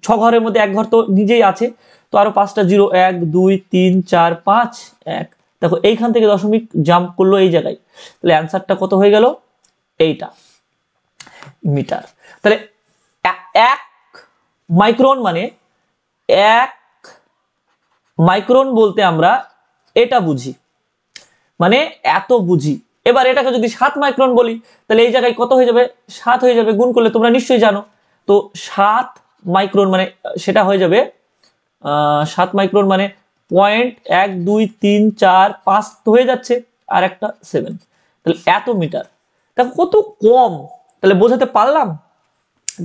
ছ ঘরের মধ্যে এক ঘর তো নিজেই আছে তো আরও পাঁচটা জিরো এক দুই তিন চার পাঁচ এক দেখো এইখান থেকে দশমিক জাম্প করলো এই জায়গায় তাহলে অ্যান্সারটা কত হয়ে গেল এইটা মিটার তাহলে এক মাইক্রন মানে এক মাইক্রন বলতে আমরা এটা বুঝি মানে এত বুঝি এবার এটাকে যদি সাত মাইক্রন বলি তাহলে এই জায়গায় কত হয়ে যাবে সাত হয়ে যাবে গুণ করলে তোমরা নিশ্চয়ই জানো তো সাত মাইক্রন মানে সেটা হয়ে যাবে সাত মাইক্রন মানে পয়েন্ট এক দুই তিন চার পাঁচ তো হয়ে যাচ্ছে আর একটা সেভেন তাহলে এত মিটার তা কত কম তাহলে বোঝাতে পারলাম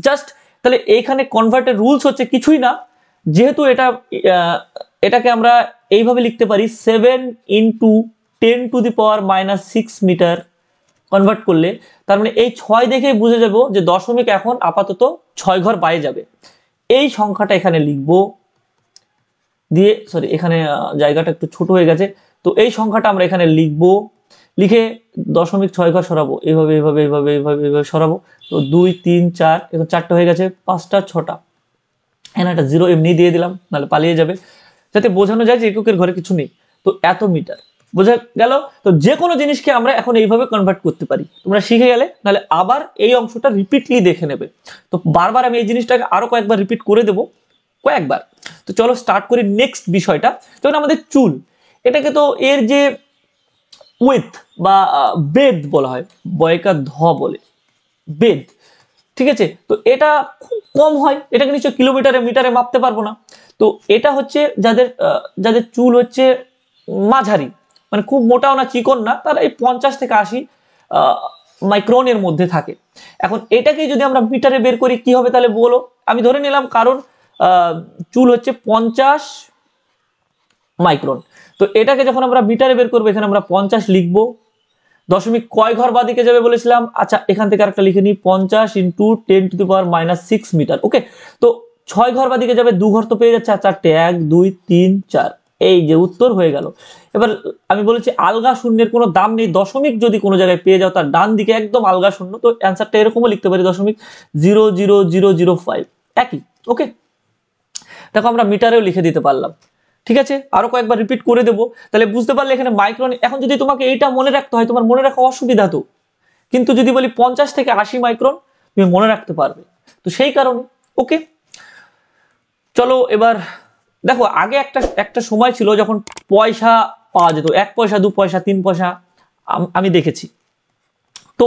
জাস্ট তাহলে এইখানে কনভার্টের রুলস হচ্ছে কিছুই না যেহেতু এটা এটাকে আমরা এইভাবে লিখতে পারি seven into ten to the power minus six metre convert করলে তার মানে এই ছয় দেখেই বুঝে যাব যে দশমিক এখন আপাতত ছয় ঘর বাইরে যাবে এই সংখ্যাটা এখানে লিখবো দিয়ে সরি এখানে জায়গাটা একটু ছোট হয়ে গেছে তো এই সংখ্যাটা আমরা এখানে লিখব লিখে দশমিক ছয় ঘর সরাবো এইভাবে এইভাবে এইভাবে এইভাবে এইভাবে সরাবো তো দুই তিন চার এখন চারটা হয়ে গেছে পাঁচটা ছটা এখানে একটা জিরো এমনি দিয়ে দিলাম নাহলে পালিয়ে যাবে যাতে বোঝানো যায় যে এককের ঘরে কিছু নেই তো এত মিটার বোঝা গেল তো যে কোনো জিনিসকে আমরা এখন এইভাবে কনভার্ট করতে পারি তোমরা শিখে গেলে নাহলে আবার এই অংশটা রিপিটলি দেখে নেবে তো বারবার আমি এই জিনিসটাকে আরো কয়েকবার রিপিট করে দেবো কয়েকবার তো চলো স্টার্ট করি নেক্সট বিষয়টা যেমন আমাদের চুল এটাকে তো এর যে উইথ বা বেদ বলা হয় বয়কা ধ বলে বেদ ঠিক আছে তো এটা খুব কম হয় এটাকে নিশ্চয় কিলোমিটারে মিটারে মাপতে পারবো না তো এটা হচ্ছে যাদের যাদের চুল হচ্ছে মাঝারি মানে খুব মোটাও না চিকন না তারা এই পঞ্চাশ থেকে আশি মাইক্রনের মধ্যে থাকে এখন এটাকে যদি আমরা মিটারে বের করি কি হবে তাহলে বলো আমি ধরে নিলাম কারণ চুল হচ্ছে পঞ্চাশ মাইক্রন তো এটাকে যখন আমরা মিটারে বের করবো এখানে আমরা পঞ্চাশ লিখব দশমিক কয় ঘর বাদিকে যাবে বলেছিলাম আচ্ছা এখান থেকে আরেকটা লিখে নিই পঞ্চাশ into ten to the power minus six metre okay তো ছয় ঘর বাদিকে যাবে দু ঘর তো পেয়ে যাচ্ছে আচ্ছা, চারটে এক দুই তিন চার এই যে উত্তর হয়ে গেল এবার আমি বলেছি আলগা শূন্যের কোনো দাম নেই দশমিক যদি কোনো জায়গায় পেয়ে যাও তার ডান দিকে একদম আলগা শূন্য তো অ্যান্সারটা এরকমও লিখতে পারি দশমিক zero zero zero zero five একই ওকে দেখো আমরা মিটারেও লিখে দিতে পারলাম ঠিক আছে আরো কয়েকবার রিপিট করে দেবো তাহলে বুঝতে পারলে এখানে মাইক্রন এখন যদি তোমাকে এইটা মনে রাখতে হয় তোমার মনে রাখা অসুবিধা তো কিন্তু যদি বলি পঞ্চাশ থেকে আশি মাইক্রন তুমি মনে রাখতে পারবে তো সেই কারণে ওকে চলো এবার দেখো আগে একটা একটা সময় ছিল যখন পয়সা পাওয়া যেত এক পয়সা দু পয়সা তিন পয়সা আমি দেখেছি তো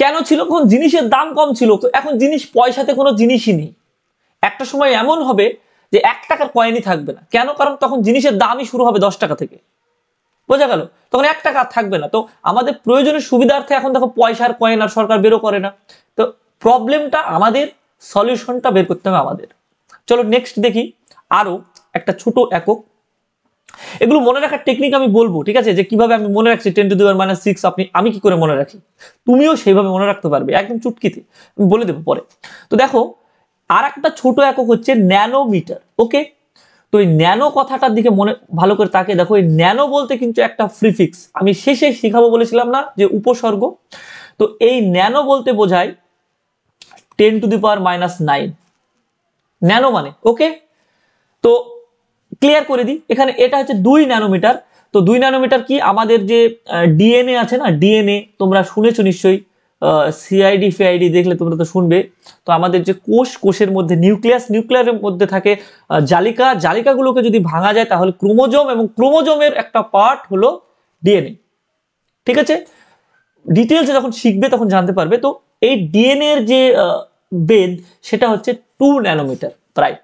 কেন ছিল কোন জিনিসের দাম কম ছিল তো এখন জিনিস পয়সাতে কোনো জিনিসই নেই একটা সময় এমন হবে যে এক টাকার কয়েনই থাকবে না কেন কারণ তখন জিনিসের দামই শুরু হবে দশ টাকা থেকে বোঝা গেল তখন এক টাকা থাকবে না তো আমাদের প্রয়োজনের সুবিধার্থে এখন দেখো পয়সার কয়েন আর সরকার বেরো করে না তো প্রবলেমটা আমাদের সলিউশনটা বের করতে হবে আমাদের চলো নেক্সট দেখি আরও একটা ছোট একক এগুলো মনে রাখার টেকনিক আমি বলবো ঠিক আছে যে কিভাবে আমি মনে রাখছি ten to the minus six আপনি আমি কি করে মনে রাখি তুমিও সেইভাবে মনে রাখতে পারবে একদম চুটকিতে আমি বলে দেবো পরে তো দেখো আর একটা ছোট একক হচ্ছে ন্যানোমিটার ওকে তো এই ন্যানো কথাটার দিকে মনে ভালো করে তাকে দেখো এই ন্যানো বলতে কিন্তু একটা ফ্রিফিক্স আমি শেষে শিখাবো বলেছিলাম না যে উপসর্গ তো এই ন্যানো বলতে বোঝায় ten to the power minus nine nano মানে ওকে তো ক্লিয়ার করে দিই এখানে এটা হচ্ছে দুই ন্যানোমিটার তো দুই ন্যানোমিটার কি আমাদের যে ডিএনএ আছে না ডিএনএ তোমরা শুনেছো নিশ্চয়ই সিআইডি ফিআইডি দেখলে তোমরা তো শুনবে তো আমাদের যে কোষ কোষের মধ্যে নিউক্লিয়াস নিউক্লিয়ারের মধ্যে থাকে জালিকা জালিকাগুলোকে যদি ভাঙা যায় তাহলে ক্রোমোজোম এবং ক্রোমোজোমের একটা পার্ট হলো ডিএনএ ঠিক আছে ডিটেলসে যখন শিখবে তখন জানতে পারবে তো এই ডিএনএ এর যে বেদ সেটা হচ্ছে টু ন্যানোমিটার প্রায়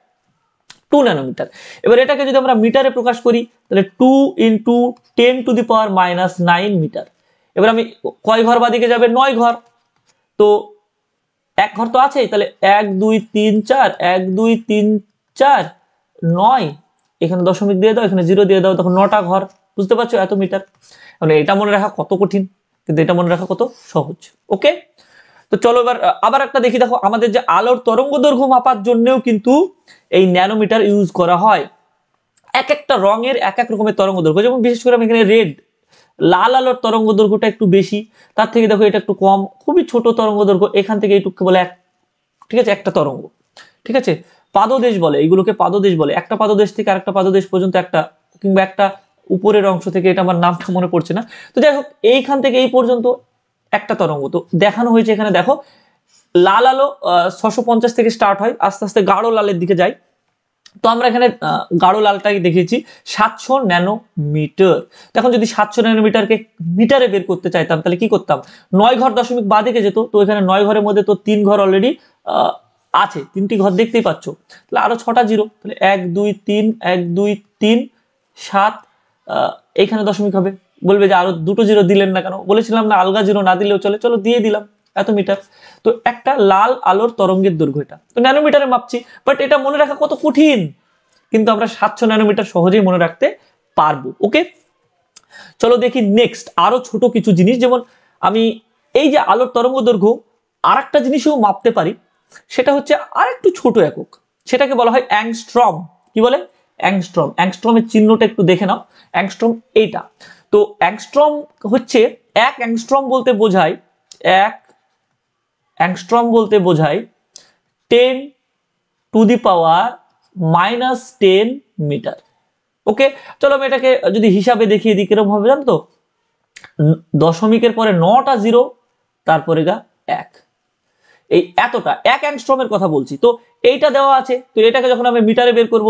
টু ন্যানোমিটার এবার এটাকে যদি আমরা মিটারে প্রকাশ করি তাহলে two into ten to the power minus nine metre এবার আমি কয় ঘর বাদিকে যাবে নয় ঘর তো এক ঘর তো আছেই তাহলে এক দুই তিন চার এক দুই তিন চার নয় এখানে দশমিক দিয়ে দাও এখানে জিরো দিয়ে দাও তখন নটা ঘর বুঝতে পারছো এত মিটার মানে এটা মনে রাখা কত কঠিন কিন্তু এটা মনে রাখা কত সহজ ওকে তো চলো এবার আবার একটা দেখি দেখো আমাদের যে আলোর তরঙ্গ দৈর্ঘ্য মাপার জন্যেও কিন্তু এই ন্যানোমিটার ইউজ করা হয় এক একটা রঙের এক এক রকমের তরঙ্গ দৈর্ঘ্য যেমন বিশেষ করে আমি এখানে রেড লাল আলোর তরঙ্গ দৈর্ঘ্যটা একটু বেশি তার থেকে দেখো এটা একটু কম খুবই ছোট তরঙ্গ দৈর্ঘ্য এখান থেকে এইটুকু বলে এক ঠিক আছে একটা তরঙ্গ ঠিক আছে পাদদেশ বলে এগুলোকে পাদদেশ বলে একটা পাদদেশ থেকে আরেকটা পাদদেশ পর্যন্ত একটা কিংবা একটা উপরের অংশ থেকে এটা আমার নামটা মনে পড়ছে না তো যাই হোক এইখান থেকে এই পর্যন্ত একটা তরঙ্গ তো দেখানো হয়েছে এখানে দেখো লাল আলো ছশো থেকে স্টার্ট হয় আস্তে আস্তে গাঢ় লালের দিকে যায় তো আমরা এখানে গাঢ় লালটাই দেখেছি সাতশো ন্যানোমিটার এখন যদি সাতশো ন্যানোমিটারকে মিটারে বের করতে চাইতাম তাহলে কি করতাম নয় ঘর দশমিক বা দিকে যেত তো এখানে নয় ঘরের মধ্যে তো তিন ঘর অলরেডি আছে তিনটি ঘর দেখতেই পাচ্ছ তাহলে আরও ছটা জিরো তাহলে এক দুই তিন এক দুই তিন সাত এখানে দশমিক হবে বলবে যে আরও দুটো জিরো দিলেন না কেন বলেছিলাম না আলগা জিরো না দিলেও চলে চলো দিয়ে দিলাম এত মিটার তো একটা লাল আলোর তরঙ্গের দৈর্ঘ্য এটা তো ন্যানোমিটারে মাপছি বাট এটা মনে রাখা কত কঠিন কিন্তু আমরা সাতশো ন্যানোমিটার সহজেই মনে রাখতে পারবো ওকে চলো দেখি নেক্সট আরো ছোট কিছু জিনিস যেমন আমি এই যে আলোর তরঙ্গ দৈর্ঘ্য আর একটা জিনিসও মাপতে পারি সেটা হচ্ছে আর একটু ছোট একক সেটাকে বলা হয় অ্যাংস্ট্রম কি বলে অ্যাংস্ট্রম অ্যাংস্ট্রমের চিহ্নটা একটু দেখে নাও অ্যাংস্ট্রম এইটা তো অ্যাংস্ট্রম হচ্ছে এক অ্যাংস্ট্রম বলতে বোঝায় এক অ্যাংস্ট্রম বলতে বোঝায় ten to the power minus ten metre okay চলো আমি এটাকে যদি হিসাবে দেখিয়ে দিই কিরকম হবে জানতো দশমিকের পরে নটা জিরো তারপরে গা এক এই এতটা এক অ্যাংস্ট্রমের কথা বলছি তো এইটা দেওয়া আছে তো এটাকে যখন আমি মিটারে বের করব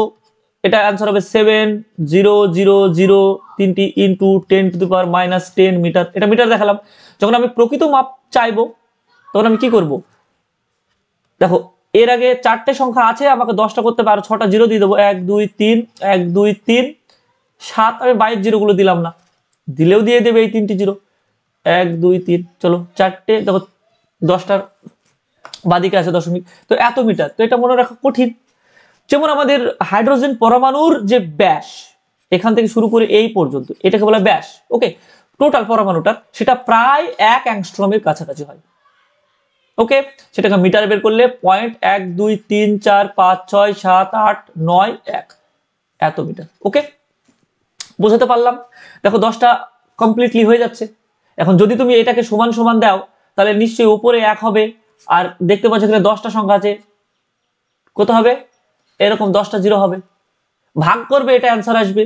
এটা অ্যান্সার হবে সেভেন জিরো জিরো জিরো তিনটি into ten to the power minus ten metre এটা মিটার দেখালাম যখন আমি প্রকৃত মাপ চাইবো তখন আমি কি করব দেখো এর আগে চারটে সংখ্যা আছে আমাকে দশটা করতে পারো ছটা জিরো দিয়ে দেবো এক দুই তিন এক দুই তিন সাত আমি বাইশ জিরোগুলো দিলাম না দিলেও দিয়ে দেবে এই তিনটি জিরো এক দুই তিন চলো চারটে দেখো দশটার বাদিকে আছে দশমিক তো এত মিটার তো এটা মনে রাখা কঠিন যেমন আমাদের হাইড্রোজেন পরমাণুর যে ব্যাস এখান থেকে শুরু করে এই পর্যন্ত এটাকে বলা ব্যাস ওকে টোটাল পরমাণুটা সেটা প্রায় এক অ্যাংস্ট্রমের কাছাকাছি হয় ওকে সেটাকে মিটার বের করলে পয়েন্ট এক দুই তিন চার পাঁচ ছয় সাত আট নয় এক এত মিটার ওকে বোঝাতে পারলাম দেখো দশটা কমপ্লিটলি হয়ে যাচ্ছে এখন যদি তুমি এটাকে সমান সমান দাও তাহলে নিশ্চয়ই উপরে এক হবে আর দেখতে পাচ্ছ এখানে দশটা সংখ্যা আছে কত হবে এরকম দশটা জিরো হবে ভাগ করবে এটা অ্যান্সার আসবে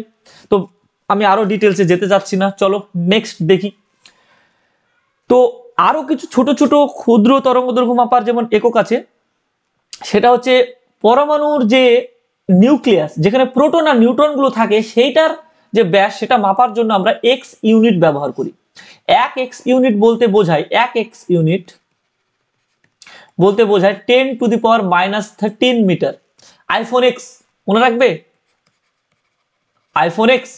তো আমি আরো ডিটেলসে যেতে যাচ্ছি না চলো নেক্সট দেখি তো আরও কিছু ছোট ছোট ক্ষুদ্র দৈর্ঘ্য মাপার যেমন একক আছে সেটা হচ্ছে পরমাণুর যে নিউক্লিয়াস যেখানে প্রোটন আর নিউট্রনগুলো থাকে সেইটার যে ব্যাস সেটা মাপার জন্য আমরা এক্স ইউনিট ব্যবহার করি এক এক্স ইউনিট বলতে বোঝায় এক এক্স ইউনিট বলতে বোঝায় ten to the power minus thirteen metre iPhone X মনে রাখবে আইফোন এক্স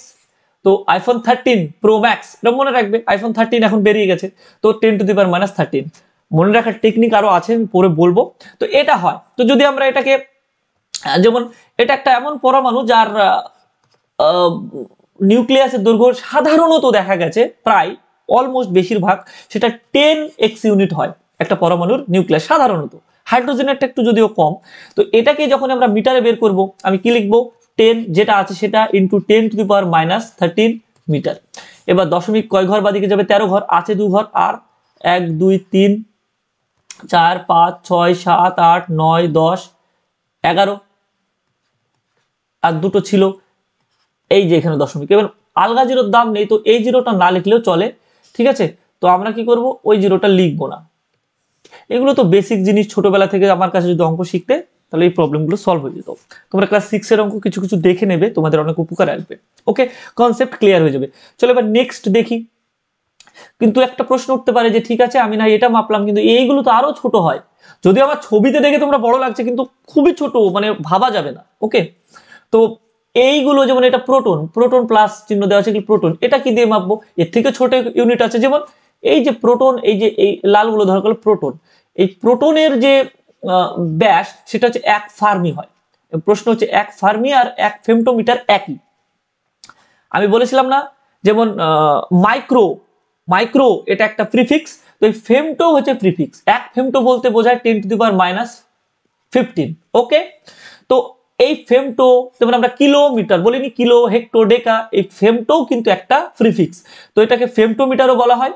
তো আইফোন থার্টিন প্রো ম্যাক্স এটা মনে রাখবে আইফোন থার্টিন এখন বেরিয়ে গেছে তো ten to the power minus thirteen মনে রাখার টেকনিক আরও আছে আমি পরে বলবো তো এটা হয় তো যদি আমরা এটাকে যেমন এটা একটা এমন পরমাণু যার নিউক্লিয়াসের দৈর্ঘ্য সাধারণত দেখা গেছে প্রায় অলমোস্ট বেশিরভাগ সেটা টেন এক্স ইউনিট হয় একটা পরমাণুর নিউক্লিয়াস সাধারণত হাইড্রোজেনেরটা একটু যদিও কম তো এটাকে যখন আমরা মিটারে বের করব আমি কি লিখবো টেন যেটা আছে সেটা into ten to the power minus thirteen metre এবার দশমিক কয় ঘর বাদিকে যাবে তেরো ঘর আছে দু ঘর আর এক দুই তিন চার পাঁচ ছয় সাত আট নয় দশ এগারো আর দুটো ছিল এই যে এখানে দশমিক এবার আলগা জিরোর দাম নেই তো এই জিরোটা না লিখলেও চলে ঠিক আছে তো আমরা কি করব ওই জিরোটা লিখবো না এগুলো তো বেসিক জিনিস ছোটবেলা থেকে আমার কাছে যদি অঙ্ক শিখতে তাহলে এই প্রবলেমগুলো সলভ হয়ে যেত তোমরা ক্লাস সিক্সের অঙ্ক কিছু কিছু দেখে নেবে তোমাদের অনেক উপকার আসবে ওকে কনসেপ্ট ক্লিয়ার হয়ে যাবে চলো এবার নেক্সট দেখি কিন্তু একটা প্রশ্ন উঠতে পারে যে ঠিক আছে আমি না এটা মাপলাম কিন্তু এইগুলো তো আরও ছোট হয় যদি আমার ছবিতে দেখে তোমরা বড় লাগছে কিন্তু খুবই ছোট মানে ভাবা যাবে না ওকে তো এইগুলো যেমন এটা প্রোটন প্রোটন প্লাস চিহ্ন দেওয়া আছে কি প্রোটন এটা কি দিয়ে মাপবো এর থেকে ছোট ইউনিট আছে যেমন এই যে প্রোটন এই যে এই লালগুলো ধরা গেল প্রোটন এই প্রোটনের যে ব্যাস সেটা হচ্ছে এক ফার্মি হয় প্রশ্ন হচ্ছে এক ফার্মি আর এক ফেমটোমিটার একই আমি বলেছিলাম না যেমন মাইক্রো মাইক্রো এটা একটা প্রিফিক্স তো এই ফেমটো হচ্ছে প্রিফিক্স এক ফেমটো বলতে বোঝায় ten to the power minus fifteen okay তো এই ফেমটো যেমন আমরা কিলোমিটার বলিনি কিলো হেক্টো ডেকা এই ফেমটো কিন্তু একটা প্রিফিক্স তো এটাকে ফেমটোমিটারও বলা হয়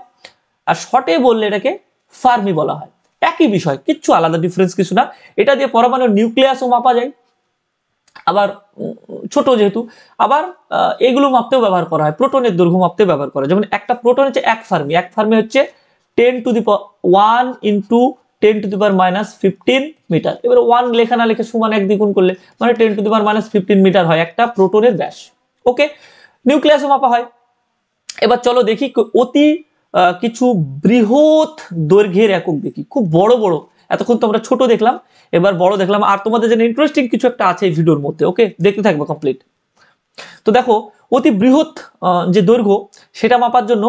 আর শর্টে বললে এটাকে ফার্মি বলা হয় একই বিষয় কিচ্ছু আলাদা ডিফারেন্স কিছু না এটা দিয়ে পরমাণুর নিউক্লিয়াসও মাপা যায় আবার ছোট যেহেতু আবার এগুলো মাপতেও ব্যবহার করা হয় প্রোটনের দৈর্ঘ্য মাপতে ব্যবহার করা যেমন একটা প্রোটন হচ্ছে এক ফার্মি এক ফার্মি হচ্ছে ten to the one into ten to the power minus fifteen metre এবার ওয়ান লেখা না লেখে সমান এক দ্বিগুণ করলে মানে ten to the power minus fifteen metre হয় একটা প্রোটনের ব্যাস ওকে নিউক্লিয়াসও মাপা হয় এবার চলো দেখি অতি কিছু বৃহৎ দৈর্ঘ্যের একক দেখি খুব বড় বড় এতক্ষণ তো আমরা ছোট দেখলাম এবার বড় দেখলাম আর তোমাদের যেন ইন্টারেস্টিং কিছু একটা আছে এই ভিডিওর মধ্যে ওকে দেখতে থাকবে কমপ্লিট তো দেখো অতি বৃহৎ যে দৈর্ঘ্য সেটা মাপার জন্য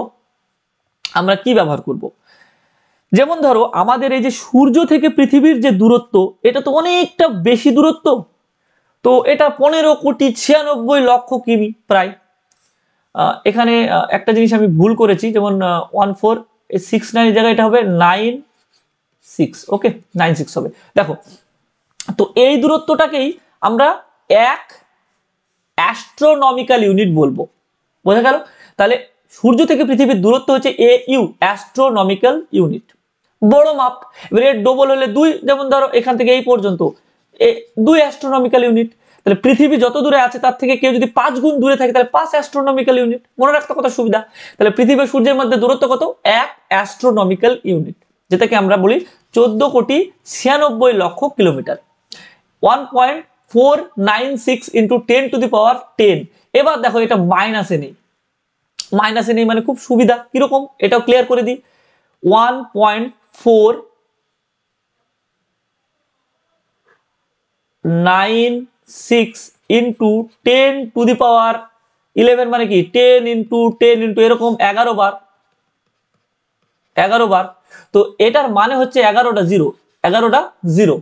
আমরা কি ব্যবহার করব। যেমন ধরো আমাদের এই যে সূর্য থেকে পৃথিবীর যে দূরত্ব এটা তো অনেকটা বেশি দূরত্ব তো এটা পনেরো কোটি ছিয়ানব্বই লক্ষ কিমি প্রায় এখানে একটা জিনিস আমি ভুল করেছি যেমন ওয়ান ফোর সিক্স নাইনের জায়গায় এটা হবে nine six okay nine six হবে দেখো তো এই দূরত্বটাকেই আমরা এক অ্যাস্ট্রোনমিক্যাল ইউনিট বলবো বোঝা গেল তাহলে সূর্য থেকে পৃথিবীর দূরত্ব হচ্ছে এ ইউ অ্যাস্ট্রোনমিক্যাল ইউনিট বড় মাপ এবার এর ডবল হলে দুই যেমন ধরো এখান থেকে এই পর্যন্ত দুই অ্যাস্ট্রোনমিক্যাল ইউনিট তাহলে পৃথিবী যত দূরে আছে তার থেকে কেউ যদি পাঁচ গুণ দূরে থাকে তাহলে পাঁচ অ্যাস্ট্রোনমিক্যাল ইউনিট মনে রাখতে কত সুবিধা তাহলে পৃথিবী সূর্যের মধ্যে দূরত্ব কত এক অ্যাস্ট্রোনমিক্যাল ইউনিট যেটাকে আমরা বলি চোদ্দ কোটি ছিয়ানব্বই লক্ষ kilometre one point four nine six into ten to the power ten এবার দেখো এটা মাইনাসে নেই মাইনাসে নেই মানে খুব সুবিধা কিরকম এটাও ক্লিয়ার করে দিই one point four nine six into ten to the power eleven মানে কি টেন ইন্টু টেন ইন্টু এরকম এগারো বার এগারো বার তো এটার মানে হচ্ছে এগারোটা জিরো এগারোটা জিরো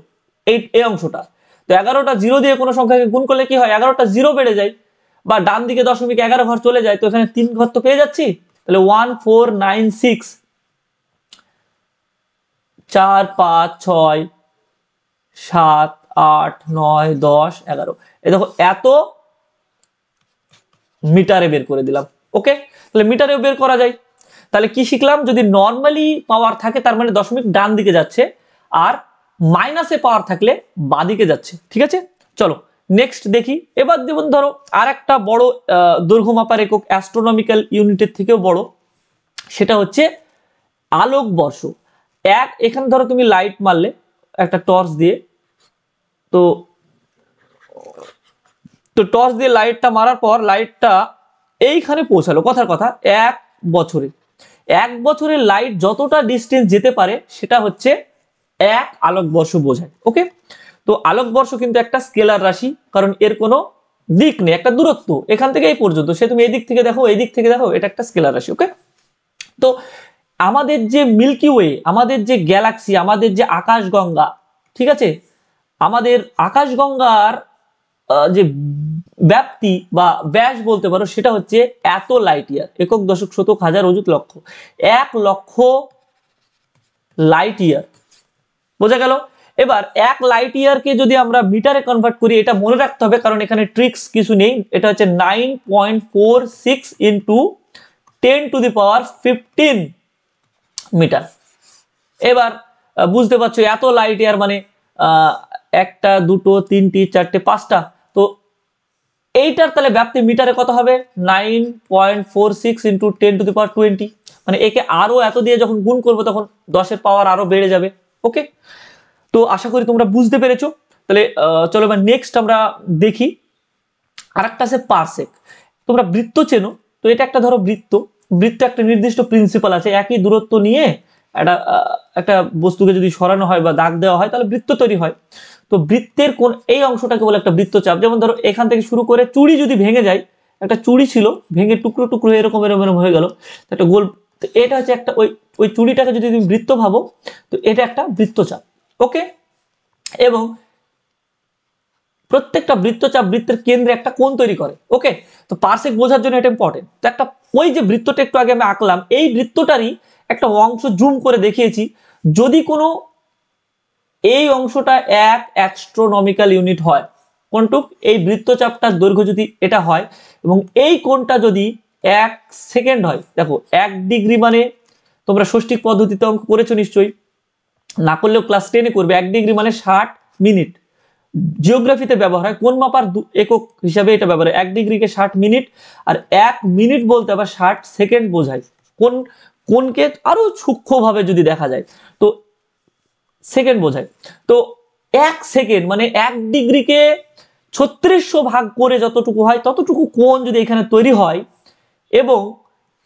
এই এই অংশটা তো এগারোটা জিরো দিয়ে কোনো সংখ্যাকে গুণ করলে কি হয় এগারোটা জিরো বেড়ে যায় বা ডান দিকে দশমিক এগারো ঘর চলে যায় তো এখানে তিন ঘর তো পেয়ে যাচ্ছি তাহলে ওয়ান ফোর নাইন সিক্স চার পাঁচ ছয় সাত আট নয় দশ এগারো এ দেখো এত মিটারে বের করে দিলাম ওকে তাহলে মিটারেও বের করা যায় তাহলে কি শিখলাম যদি নর্মালি পাওয়ার থাকে তার মানে দশমিক ডান দিকে যাচ্ছে আর মাইনাসে পাওয়ার থাকলে বাদিকে যাচ্ছে ঠিক আছে চলো নেক্সট দেখি এবার দেবেন ধরো আর একটা বড় দৈর্ঘ্য মাপার একক অ্যাস্ট্রোনমিক্যাল ইউনিটের থেকেও বড় সেটা হচ্ছে আলোকবর্ষ এক এখানে ধরো তুমি লাইট মারলে একটা টর্চ দিয়ে তো তো টর্চ দিয়ে লাইটটা মারার পর লাইটটা এইখানে পৌঁছালো কথার কথা এক বছরে এক বছরে লাইট যতটা ডিস্টেন্স যেতে পারে সেটা হচ্ছে এক আলোকবর্ষ বোঝায় ওকে তো আলোকবর্ষ কিন্তু একটা স্কেলার রাশি কারণ এর কোনো দিক নেই একটা দূরত্ব এখান থেকে এই পর্যন্ত সে তুমি এই দিক থেকে দেখো এদিক থেকে দেখো এটা একটা স্কেলার রাশি ওকে তো আমাদের যে মিল্কি ওয়ে আমাদের যে গ্যালাক্সি আমাদের যে আকাশগঙ্গা ঠিক আছে আমাদের আকাশগঙ্গার যে ব্যাপ্তি বা ব্যাস বলতে পারো সেটা হচ্ছে এত লাইট ইয়ার একক দশক শতক হাজার অজুত লক্ষ এক লক্ষ লাইট ইয়ার বোঝা গেল এবার এক লাইট ইয়ারকে যদি আমরা মিটারে কনভার্ট করি এটা মনে রাখতে হবে কারণ এখানে ট্রিক্স কিছু নেই এটা হচ্ছে nine point four six into ten to the power fifteen metre এবার বুঝতে পারছো এত লাইট ইয়ার মানে একটা দুটো তিনটি চারটে পাঁচটা তো এইটার তাহলে ব্যাপ্তি মিটারে কত হবে nine point four six into ten to the power twenty মানে একে আরও এত দিয়ে যখন গুণ করবো তখন দশের পাওয়ার আরও বেড়ে যাবে ওকে তো আশা করি তোমরা বুঝতে পেরেছো তাহলে চলো এবার নেক্সট আমরা দেখি আর একটা আছে পার্সেক তোমরা বৃত্ত চেনো তো এটা একটা ধরো বৃত্ত বৃত্ত একটা নির্দিষ্ট প্রিন্সিপাল আছে একই দূরত্ব নিয়ে একটা একটা বস্তুকে যদি সরানো হয় বা দাগ দেওয়া হয় তাহলে বৃত্ত তৈরি হয় তো বৃত্তের কোন এই অংশটাকে বলে একটা বৃত্তচাপ যেমন ধরো এখান থেকে শুরু করে চুড়ি যদি ভেঙে যায় একটা চুড়ি ছিল ভেঙে টুকরো টুকরো এরকম এরকম এরকম হয়ে গেল একটা গোল এটা হচ্ছে একটা ওই ওই চুড়িটাকে যদি তুমি বৃত্ত ভাবো তো এটা একটা বৃত্তচাপ ওকে এবং প্রত্যেকটা বৃত্তচাপ বৃত্তের কেন্দ্রে একটা কোণ তৈরি করে ওকে তো পার্শ্বিক বোঝার জন্য এটা ইম্পর্টেন্ট তো একটা ওই যে বৃত্তটা একটু আগে আমি আঁকলাম এই বৃত্তটারই একটা অংশ জুম করে দেখিয়েছি যদি কোনো এই অংশটা এক অ্যাস্ট্রোনমিক্যাল ইউনিট হয় কোনটুক এই বৃত্তচাপটার দৈর্ঘ্য যদি এটা হয় এবং এই কোনটা যদি এক সেকেন্ড হয় দেখো এক ডিগ্রি মানে তোমরা ষষ্ঠিক পদ্ধতিতে অঙ্ক করেছো নিশ্চয়ই না করলেও ক্লাস টেনে করবে এক ডিগ্রি মানে ষাট মিনিট জিওগ্রাফিতে ব্যবহার হয় কোন মাপার একক হিসাবে এটা ব্যবহার হয় এক ডিগ্রিকে ষাট মিনিট আর এক মিনিট বলতে আবার ষাট সেকেন্ড বোঝায় কোন কোনকে আরও সূক্ষ্মভাবে যদি দেখা যায় তো সেকেন্ড বোঝায় তো এক সেকেন্ড মানে এক ডিগ্রিকে ছত্রিশশো ভাগ করে যতটুকু হয় ততটুকু কোন যদি এখানে তৈরি হয় এবং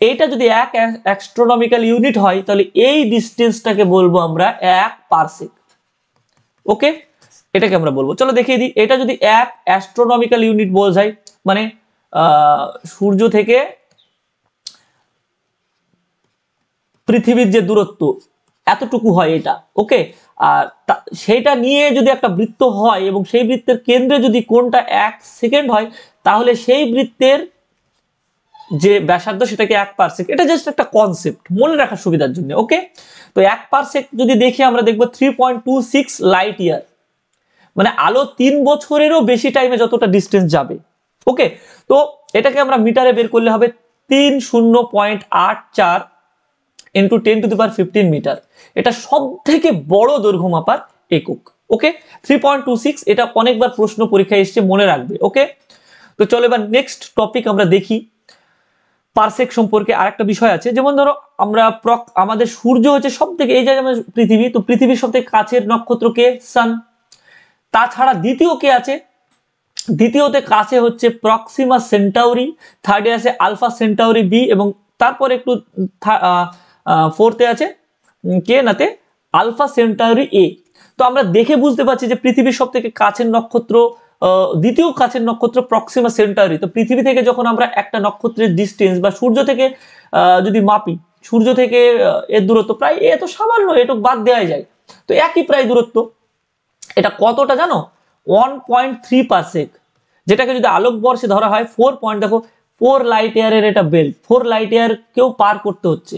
এটা যদি এক অ্যাস্ট্রোনমিক্যাল ইউনিট হয় তাহলে এই ডিস্টেন্সটাকে বলবো আমরা এক পার্সেক ওকে এটাকে আমরা বলবো চলো দেখিয়ে দিই এটা যদি এক অ্যাস্ট্রোনমিক্যাল ইউনিট বোঝায় মানে সূর্য থেকে পৃথিবীর যে দূরত্ব এতটুকু হয় এটা ওকে সেটা নিয়ে যদি একটা বৃত্ত হয় এবং সেই বৃত্তের কেন্দ্রে যদি কোনটা এক সেকেন্ড হয় তাহলে সেই বৃত্তের যে ব্যাসার্ধ সেটাকে এক পার্সেক এটা জাস্ট একটা কনসেপ্ট মনে রাখার সুবিধার জন্য ওকে তো এক পার্সেক যদি দেখি আমরা দেখবো three point two six light year মানে আলো তিন বছরেরও বেশি টাইমে যতটা ডিস্টেন্স যাবে ওকে তো এটাকে আমরা মিটারে বের করলে হবে তিন শূন্য পয়েন্ট আট চার into ten to the power fifteen metre এটা সব থেকে বড় দৈর্ঘ্য মাপার একক okay three point two six এটা অনেকবার প্রশ্ন পরীক্ষায় এসছে মনে রাখবে ওকে তো চলো এবার নেক্সট টপিক আমরা দেখি পারসেক সম্পর্কে আর একটা বিষয় আছে যেমন ধরো আমরা প্রক আমাদের সূর্য হচ্ছে সব থেকে এই যে পৃথিবী তো পৃথিবীর সব থেকে কাছের নক্ষত্র কে সান তাছাড়া দ্বিতীয় কে আছে দ্বিতীয়তে কাছে হচ্ছে প্রক্সিমা সেন্টাউরি থার্ডে আছে আলফা সেন্টাউরি বি এবং তারপর একটু ফোর্থে আছে কে নাতে আলফা সেন্টারি এ তো আমরা দেখে বুঝতে পারছি যে পৃথিবীর সব থেকে কাছের নক্ষত্র দ্বিতীয় কাছের নক্ষত্র প্রক্সিমা সেন্টারি তো পৃথিবী থেকে যখন আমরা একটা নক্ষত্রের ডিস্টেন্স বা সূর্য থেকে যদি মাপি সূর্য থেকে এর দূরত্ব প্রায় এ তো সামান্য এটু বাদ দেওয়া যায় তো একই প্রায় দূরত্ব এটা কতটা জানো ওয়ান পয়েন্ট থ্রি পার্সেক যেটাকে যদি আলোকবর্ষে ধরা হয় ফোর পয়েন্ট দেখো ফোর লাইট এয়ারের এটা বেল্ট ফোর লাইট এয়ার কেউ পার করতে হচ্ছে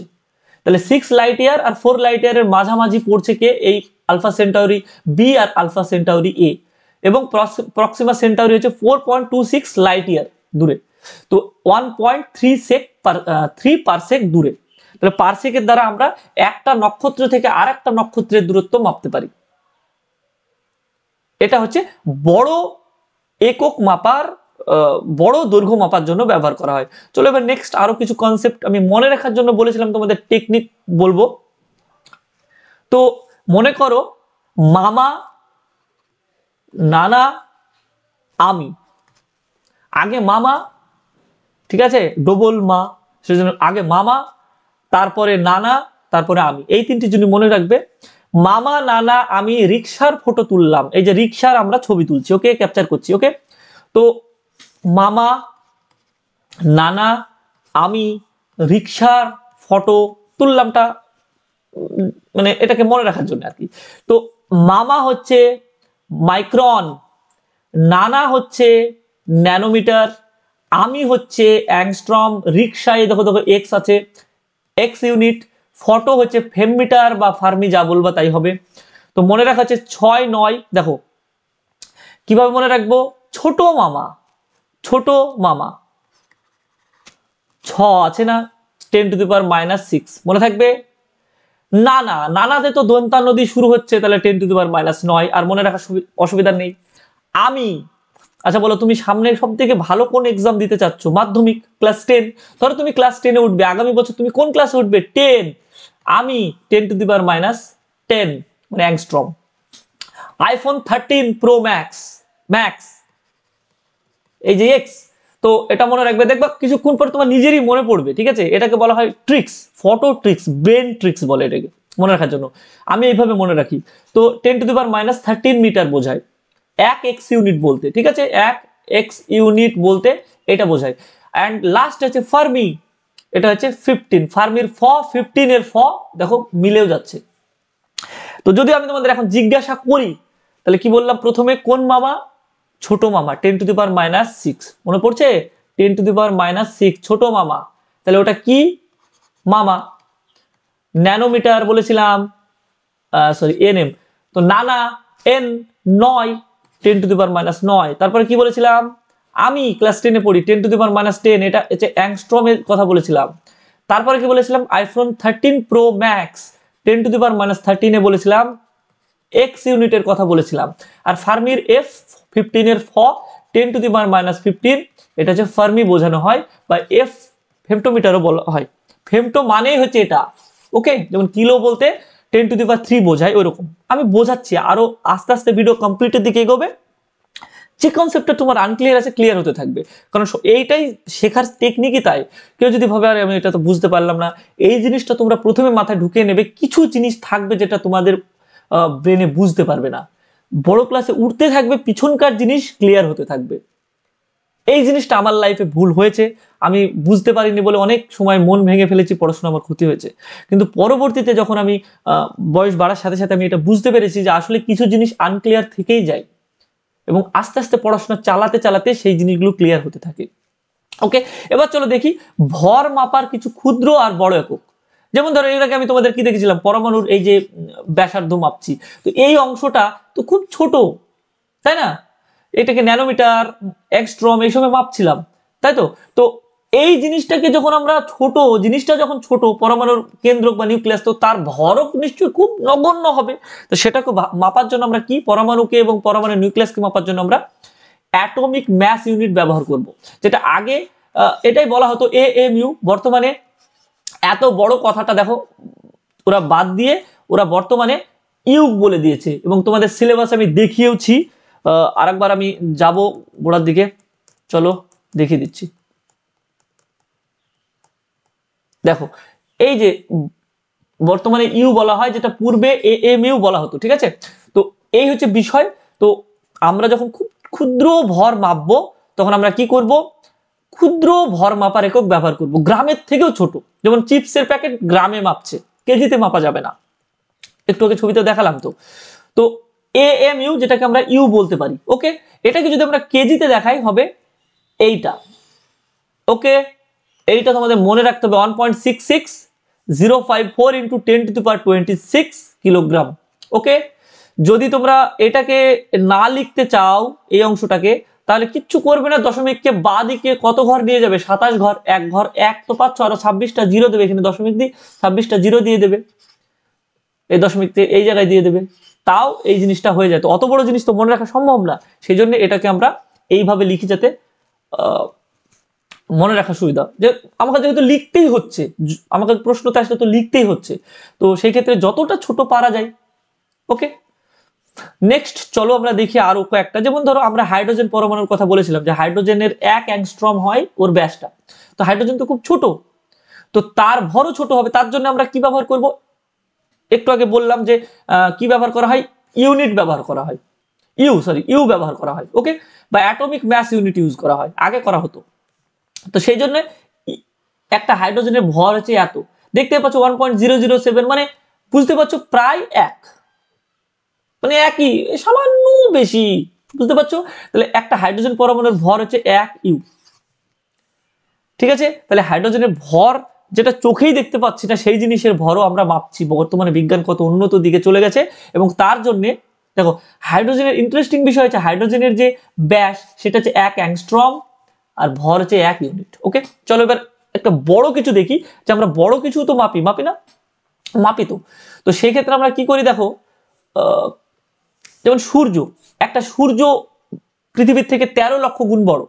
তাহলে সিক্স লাইট ইয়ার আর ফোর লাইট ইয়ারের মাঝামাঝি পড়ছে কে এই আলফা সেন্টাউরি বি আর আলফা সেন্টাউরি এ এবং প্রক্সিমা সেন্টাউরি হচ্ছে four point two six light year দূরে তো one point three sec three parsec দূরে তাহলে পার্সেকের দ্বারা আমরা একটা নক্ষত্র থেকে আর একটা নক্ষত্রের দূরত্ব মাপতে পারি এটা হচ্ছে বড় একক মাপার বড় দৈর্ঘ্য মাপার জন্য ব্যবহার করা হয় চলো এবার নেক্সট আরও কিছু কনসেপ্ট আমি মনে রাখার জন্য বলেছিলাম তোমাদের টেকনিক বলবো তো মনে করো মামা নানা আমি আগে মামা ঠিক আছে ডবল মা সেজন্য আগে মামা তারপরে নানা তারপরে আমি এই তিনটি জিনিস মনে রাখবে মামা নানা আমি রিক্সার ফটো তুললাম এই যে রিক্সার আমরা ছবি তুলছি ওকে ক্যাপচার করছি ওকে তো মামা নানা আমি রিক্সার ফটো তুললামটা মানে এটাকে মনে রাখার জন্য আর কি তো মামা হচ্ছে মাইক্রন নানা হচ্ছে ন্যানোমিটার আমি হচ্ছে অ্যাংস্ট্রম রিক্সায় দেখো দেখো এক্স আছে এক্স ইউনিট ফটো হচ্ছে ফেমমিটার বা ফার্মি যা বলবা তাই হবে তো মনে রাখা হচ্ছে ছয় নয় দেখো কিভাবে মনে রাখবো ছোট মামা ছোট মামা ছ আছে না ten to the power minus six মনে থাকবে না না নানাতে তো দন্তা নদী শুরু হচ্ছে তাহলে ten to the power minus নয় আর মনে রাখার অসুবিধা নেই আমি আচ্ছা বলো তুমি সামনে সব থেকে ভালো কোন এক্সাম দিতে চাচ্ছ মাধ্যমিক ক্লাস টেন ধরো তুমি ক্লাস টেনে উঠবে আগামী বছর তুমি কোন ক্লাসে উঠবে টেন আমি ten to the power minus ten মানে angstrom iPhone thirteen pro max max এই যে এক্স তো এটা মনে রাখবে দেখবা কিছুক্ষণ পর তোমার নিজেরই মনে পড়বে ঠিক আছে এটাকে বলা হয় tricks photo tricks brain tricks বলে এটাকে মনে রাখার জন্য আমি এইভাবে মনে রাখি তো ten to the power minus thirteen metre বোঝায় এক এক্স ইউনিট বলতে ঠিক আছে এক এক্স ইউনিট বলতে এটা বোঝায় অ্যান্ড লাস্ট হচ্ছে ফার্মি এটা হচ্ছে ফিফটিন ফার্মির ফ ফিফটিন এর ফ দেখো মিলেও যাচ্ছে তো যদি আমি তোমাদের এখন জিজ্ঞাসা করি তাহলে কি বললাম প্রথমে কোন মামা ছোট মামা ten to the power minus six মনে পড়ছে ten to the power minus six ছোট মামা তাহলে ওটা কি মামা ন্যানোমিটার বলেছিলাম সরি এন এম তো নানা এন নয় ten to the power minus নয় তারপরে কি বলেছিলাম আমি ক্লাস টেনে পড়ি ten to the power minus ten এটা হচ্ছে অ্যাংস্ট্রমের কথা বলেছিলাম তারপরে কি বলেছিলাম iPhone thirteen pro max ten to the power minus থার্টিনে বলেছিলাম এক্স ইউনিটের কথা বলেছিলাম আর ফার্মির এফ ফিফটিনের ফ ten to the power minus fifteen এটা হচ্ছে ফার্মি বোঝানো হয় বা এফ ফেমটোমিটারও বলা হয় ফেমটো মানেই হচ্ছে এটা ওকে যেমন কিলো বলতে ten to the power three বোঝায় ওরকম আমি বোঝাচ্ছি আরও আস্তে আস্তে ভিডিও কমপ্লিটের দিকে এগোবে যে কনসেপ্টটা তোমার আনক্লিয়ার আছে ক্লিয়ার হতে থাকবে কারণ এইটাই শেখার টেকনিকই তাই কেউ যদি ভাবে আরে আমি এটা তো বুঝতে পারলাম না এই জিনিসটা তোমরা প্রথমে মাথায় ঢুকিয়ে নেবে কিছু জিনিস থাকবে যেটা তোমাদের ব্রেনে বুঝতে পারবে না বড় ক্লাসে উঠতে থাকবে পিছনকার জিনিস ক্লিয়ার হতে থাকবে এই জিনিসটা আমার লাইফে ভুল হয়েছে আমি বুঝতে পারিনি বলে অনেক সময় মন ভেঙে ফেলেছি পড়াশোনা আমার ক্ষতি হয়েছে কিন্তু পরবর্তীতে যখন আমি বয়স বাড়ার সাথে সাথে আমি এটা বুঝতে পেরেছি যে আসলে কিছু জিনিস আনক্লিয়ার থেকেই যায় এবং আস্তে আস্তে পড়াশোনা চালাতে চালাতে সেই জিনিসগুলো ক্লিয়ার হতে থাকে ওকে এবার চলো দেখি ভর মাপার কিছু ক্ষুদ্র আর বড় একক যেমন ধরো এর আগে আমি তোমাদের কি দেখেছিলাম পরমাণুর এই যে ব্যাসার্ধ মাপছি তো এই অংশটা তো খুব ছোট তাই না এটাকে ন্যানোমিটার এক্সট্রম সময় মাপছিলাম তাই তো তো এই জিনিসটাকে যখন আমরা ছোট জিনিসটা যখন ছোট পরমাণুর কেন্দ্র বা নিউক্লিয়াস তো তার ভরক নিশ্চয়ই খুব নগণ্য হবে তো সেটাকে মাপার জন্য আমরা কি পরমাণুকে এবং পরমাণু নিউক্লিয়াসকে মাপার জন্য আমরা অ্যাটমিক ম্যাস ইউনিট ব্যবহার করব যেটা আগে এটাই বলা হতো এ এম ইউ বর্তমানে এত বড় কথাটা দেখো ওরা বাদ দিয়ে ওরা বর্তমানে ইউক বলে দিয়েছে এবং তোমাদের সিলেবাস আমি দেখিয়েওছি আরেকবার আমি যাব গোড়ার দিকে চলো দেখিয়ে দিচ্ছি দেখো এই যে বর্তমানে ইউ বলা হয় যেটা পূর্বে এ এম ইউ বলা হতো ঠিক আছে তো এই হচ্ছে বিষয় তো আমরা যখন খুব ক্ষুদ্র ভর মাপবো তখন আমরা কি করব ক্ষুদ্র ভর মাপার একক ব্যবহার করব গ্রামের থেকেও ছোট যেমন চিপসের প্যাকেট গ্রামে মাপছে কেজিতে মাপা যাবে না একটু আগে ছবিতে দেখালাম তো তো এ এম ইউ যেটাকে আমরা ইউ বলতে পারি ওকে এটাকে যদি আমরা কেজিতে দেখাই হবে এইটা ওকে এইটা তোমাদের মনে রাখতে হবে one point six six zero five four into ten to power twenty six kilogram okay যদি তোমরা এটাকে না লিখতে চাও এই অংশটাকে তাহলে কিচ্ছু করবে না দশমিককে বা দিকে কত ঘর দিয়ে যাবে সাতাশ ঘর এক ঘর এক তো পাচ্ছ আরো ছাব্বিশটা জিরো দেবে এখানে দশমিক দিয়ে ছাব্বিশটা জিরো দিয়ে দেবে এই দশমিক এই জায়গায় দিয়ে দেবে তাও এই জিনিসটা হয়ে যায় তো অত বড় জিনিস তো মনে রাখা সম্ভব না সেই জন্য এটাকে আমরা এইভাবে লিখি যাতে মনে রাখা সুবিধা যে আমাকে যেহেতু লিখতেই হচ্ছে আমাকে প্রশ্নতে আসলে তো লিখতেই হচ্ছে তো সেই ক্ষেত্রে যতটা ছোট পারা যায় ওকে নেক্সট চলো আমরা দেখি আরো কয়েকটা যেমন ধরো আমরা হাইড্রোজেন পরমাণুর কথা বলেছিলাম যে হাইড্রোজেনের এক অ্যাংস্ট্রম হয় ওর ব্যাসটা তো হাইড্রোজেন তো খুব ছোট তো তার ভরও ছোট হবে তার জন্য আমরা কি ব্যবহার করব একটু আগে বললাম যে কি ব্যবহার করা হয় ইউনিট ব্যবহার করা হয় ইউ সরি ইউ ব্যবহার করা হয় ওকে বা অ্যাটমিক ম্যাস ইউনিট ইউজ করা হয় আগে করা হতো তো সেই জন্য একটা হাইড্রোজেনের ভর হচ্ছে এত দেখতে পাচ্ছ one point zero zero seven মানে বুঝতে পারছো প্রায় এক মানে একই সামান্য বেশি বুঝতে পারছো তাহলে একটা হাইড্রোজেন পরমাণুর ভর হচ্ছে এক ইউ ঠিক আছে তাহলে হাইড্রোজেনের ভর যেটা চোখেই দেখতে পাচ্ছি না সেই জিনিসের ভরও আমরা মাপছি বর্তমানে বিজ্ঞান কত উন্নত দিকে চলে গেছে এবং তার জন্যে দেখো হাইড্রোজেনের ইন্টারেস্টিং বিষয় হচ্ছে হাইড্রোজেনের যে ব্যাস সেটা হচ্ছে এক অ্যাংস্ট্রম আর ভর হচ্ছে এক ইউনিট ওকে চলো এবার একটা বড় কিছু দেখি যে আমরা বড় কিছু তো মাপি মাপি না মাপি তো তো সেই ক্ষেত্রে আমরা কি করি দেখো যেমন সূর্য একটা সূর্য পৃথিবীর থেকে ১৩ লক্ষ গুণ বড়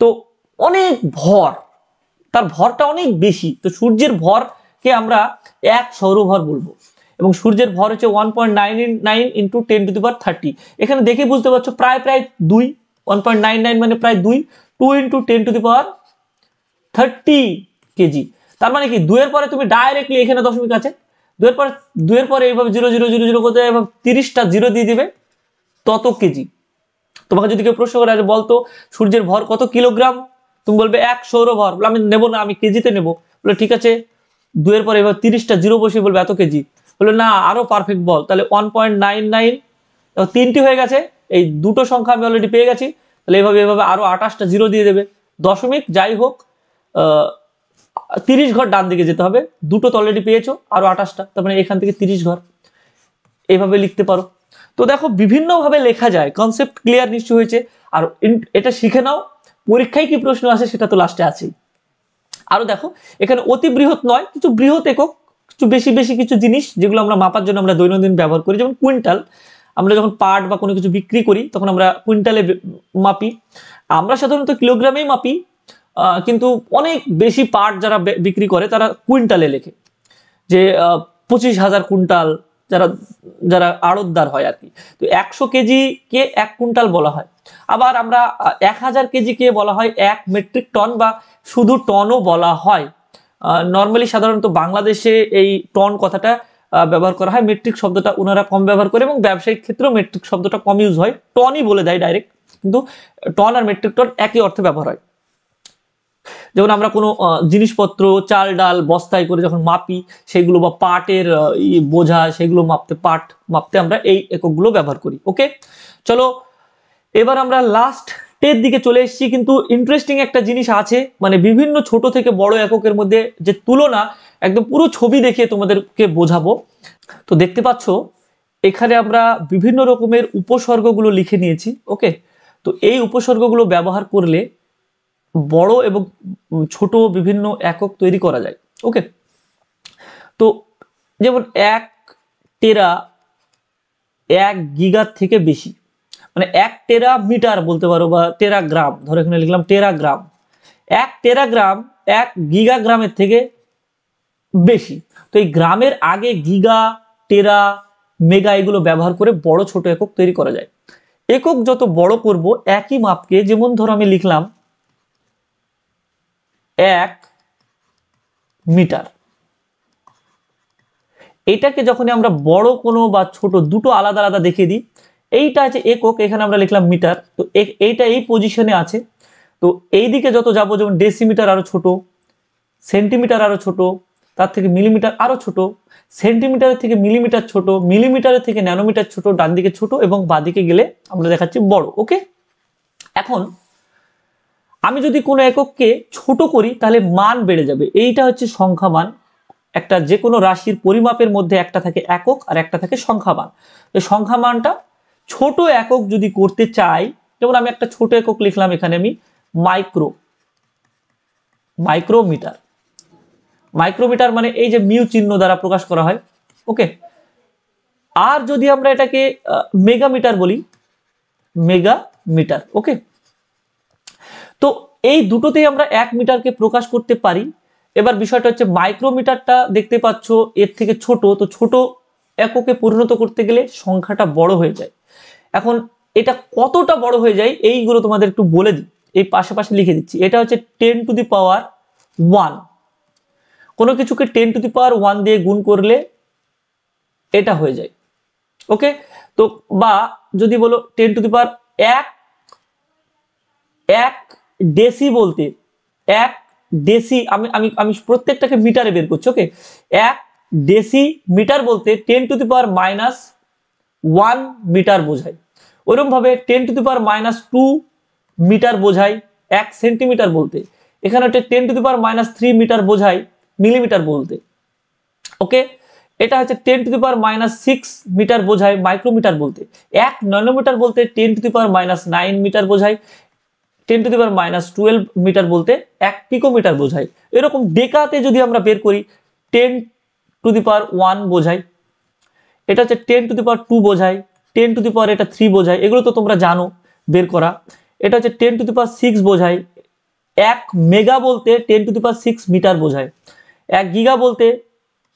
তো অনেক ভর তার ভরটা অনেক বেশি তো সূর্যের ভরকে আমরা এক সৌরভর বলবো এবং সূর্যের ভর হচ্ছে one point nine nine into ten to the power thirty এখানে দেখে বুঝতে পারছো প্রায় প্রায় দুই ওয়ান পয়েন্ট নাইন নাইন মানে প্রায় দুই two into ten to the power thirty KG তার মানে কি দুয়ের পরে তুমি ডাইরেক্টলি এখানে দশমিক আছে দুয়ের পর দুয়ের পরে এইভাবে জিরো জিরো জিরো জিরো করতে এবং তিরিশটা জিরো দিয়ে দিবে তত কেজি তোমাকে যদি কেউ প্রশ্ন করে আরে বলতো সূর্যের ভর কত কিলোগ্রাম তুমি বলবে এক সৌর ভর বলে আমি নেবো না আমি কেজিতে নেবো বলে ঠিক আছে দুয়ের পরে এবার তিরিশটা জিরো বসে বলবে এত কেজি বললো না আরও পারফেক্ট বল তাহলে ওয়ান পয়েন্ট নাইন নাইন তিনটি হয়ে গেছে এই দুটো সংখ্যা আমি অলরেডি পেয়ে গেছি তাহলে এভাবে এভাবে আরও আঠাশটা জিরো দিয়ে দেবে দশমিক যাই হোক তিরিশ ঘর ডান দিকে যেতে হবে দুটো তো অলরেডি পেয়েছো আরও আঠাশটা তার মানে এখান থেকে তিরিশ ঘর এভাবে লিখতে পারো তো দেখো বিভিন্নভাবে লেখা যায় কনসেপ্ট ক্লিয়ার নিশ্চয় হয়েছে আর এটা শিখে নাও পরীক্ষায় কি প্রশ্ন আসে সেটা তো লাস্টে আছেই আরও দেখো এখানে অতি বৃহৎ নয় কিছু বৃহৎ একক কিছু বেশি বেশি কিছু জিনিস যেগুলো আমরা মাপার জন্য আমরা দৈনন্দিন ব্যবহার করি যেমন কুইন্টাল আমরা যখন পাট বা কোনো কিছু বিক্রি করি তখন আমরা কুইন্টালে মাপি আমরা সাধারণত কিলোগ্রামেই মাপি কিন্তু অনেক বেশি পাট যারা বিক্রি করে তারা কুইন্টালে লেখে যে পঁচিশ হাজার কুইন্টাল যারা যারা আড়তদার হয় আর কি তো একশো কেজিকে এক কুইন্টাল বলা হয় আবার আমরা এক হাজার কেজিকে বলা হয় এক মেট্রিক টন বা শুধু টনও বলা হয় নর্মালি সাধারণত বাংলাদেশে এই টন কথাটা ব্যবহার করা হয় মেট্রিক শব্দটা ওনারা কম ব্যবহার করে এবং ব্যবসায়িক ক্ষেত্রেও মেট্রিক শব্দটা কম ইউজ হয় টনই বলে দেয় ডাইরেক্ট কিন্তু টন আর মেট্রিক টন একই অর্থে ব্যবহার হয় যেমন আমরা কোনো জিনিসপত্র চাল ডাল বস্তায় করে যখন মাপি সেগুলো বা পাটের বোঝা সেগুলো মাপতে পাট মাপতে আমরা এই এককগুলো ব্যবহার করি ওকে চলো এবার আমরা লাস্ট টের দিকে চলে এসেছি কিন্তু ইন্টারেস্টিং একটা জিনিস আছে মানে বিভিন্ন ছোট থেকে বড় এককের মধ্যে যে তুলনা একদম পুরো ছবি দেখে তোমাদেরকে বোঝাবো তো দেখতে পাচ্ছ এখানে আমরা বিভিন্ন রকমের উপসর্গগুলো লিখে নিয়েছি ওকে তো এই উপসর্গগুলো ব্যবহার করলে বড় এবং ছোট বিভিন্ন একক তৈরি করা যায় ওকে তো যেমন এক টেরা এক গিগার থেকে বেশি মানে এক টেরা মিটার বলতে পারো বা টেরা গ্রাম ধরো এখানে লিখলাম টেরা গ্রাম এক টেরা গ্রাম এক গিগা গ্রামের থেকে বেশি তো এই গ্রামের আগে গিগা টেরা মেগা এগুলো ব্যবহার করে বড় ছোট একক তৈরি করা যায় একক যত বড় করব একই মাপকে যেমন ধরো আমি লিখলাম এক মিটার এটাকে যখনই আমরা বড় কোনো বা ছোট দুটো আলাদা আলাদা দেখিয়ে দিই এইটা আছে একক এখানে আমরা লিখলাম মিটার তো এইটা এই পজিশনে আছে তো এই দিকে যত যাব যেমন ডেসিমিটার আরও ছোট সেন্টিমিটার আরও ছোট তার থেকে মিলিমিটার আরও ছোট সেন্টিমিটারের থেকে মিলিমিটার ছোট মিলিমিটারের থেকে ন্যানোমিটার ছোট ডান দিকে ছোট এবং বাদিকে গেলে আমরা দেখাচ্ছি বড় ওকে এখন আমি যদি কোনো একককে ছোট করি তাহলে মান বেড়ে যাবে এইটা হচ্ছে সংখ্যা মান একটা যে কোনো রাশির পরিমাপের মধ্যে একটা থাকে একক আর একটা থাকে সংখ্যা মান এই সংখ্যা মানটা ছোট একক যদি করতে চাই যেমন আমি একটা ছোট একক লিখলাম এখানে আমি মাইক্রো মাইক্রোমিটার মাইক্রোমিটার মানে এই যে মিউ চিহ্ন দ্বারা প্রকাশ করা হয় ওকে আর যদি আমরা এটাকে মেগামিটার বলি মেগা মিটার ওকে তো এই দুটোতেই আমরা এক মিটারকে প্রকাশ করতে পারি এবার বিষয়টা হচ্ছে মাইক্রোমিটারটা দেখতে পাচ্ছ এর থেকে ছোট তো ছোট এককে পরিণত করতে গেলে সংখ্যাটা বড় হয়ে যায় এখন এটা কতটা বড় হয়ে যায় এইগুলো তোমাদের একটু বলে দিই এই পাশাপাশি লিখে দিচ্ছি এটা হচ্ছে ten to the power one কোনো কিছুকে ten to the power one দিয়ে গুণ করলে এটা হয়ে যায় ওকে তো বা যদি বলো টেন টু দি পাওয়ার এক এক ডেসি বলতে এক ডেসি আমি আমি আমি প্রত্যেকটাকে মিটারে বের করছি ওকে এক ডেসি মিটার বলতে ten to the power minus one metre বোঝায় ওরমভাবে ten to the power minus two metre বোঝায় এক সেন্টিমিটার বলতে এখানে হচ্ছে ten to the power minus three metre বোঝায় মিলিমিটার বলতে ওকে এটা হচ্ছে ten to the power minus six metre বোঝায় মাইক্রোমিটার বলতে এক ন্যানোমিটার বলতে ten to the power minus nine metre বোঝায় ten to the power minus twelve metre বলতে এক পিকোমিটার বোঝায় এরকম ডেকাতে যদি আমরা বের করি ten to the power one বোঝায় এটা হচ্ছে ten to the power two বোঝায় টেন টু দি পাওয়ার এটা থ্রি বোঝায় এগুলো তো তোমরা জানো বের করা এটা হচ্ছে ten to the power six বোঝায় এক মেগা বলতে ten to the power six metre বোঝায় এক গিগা বলতে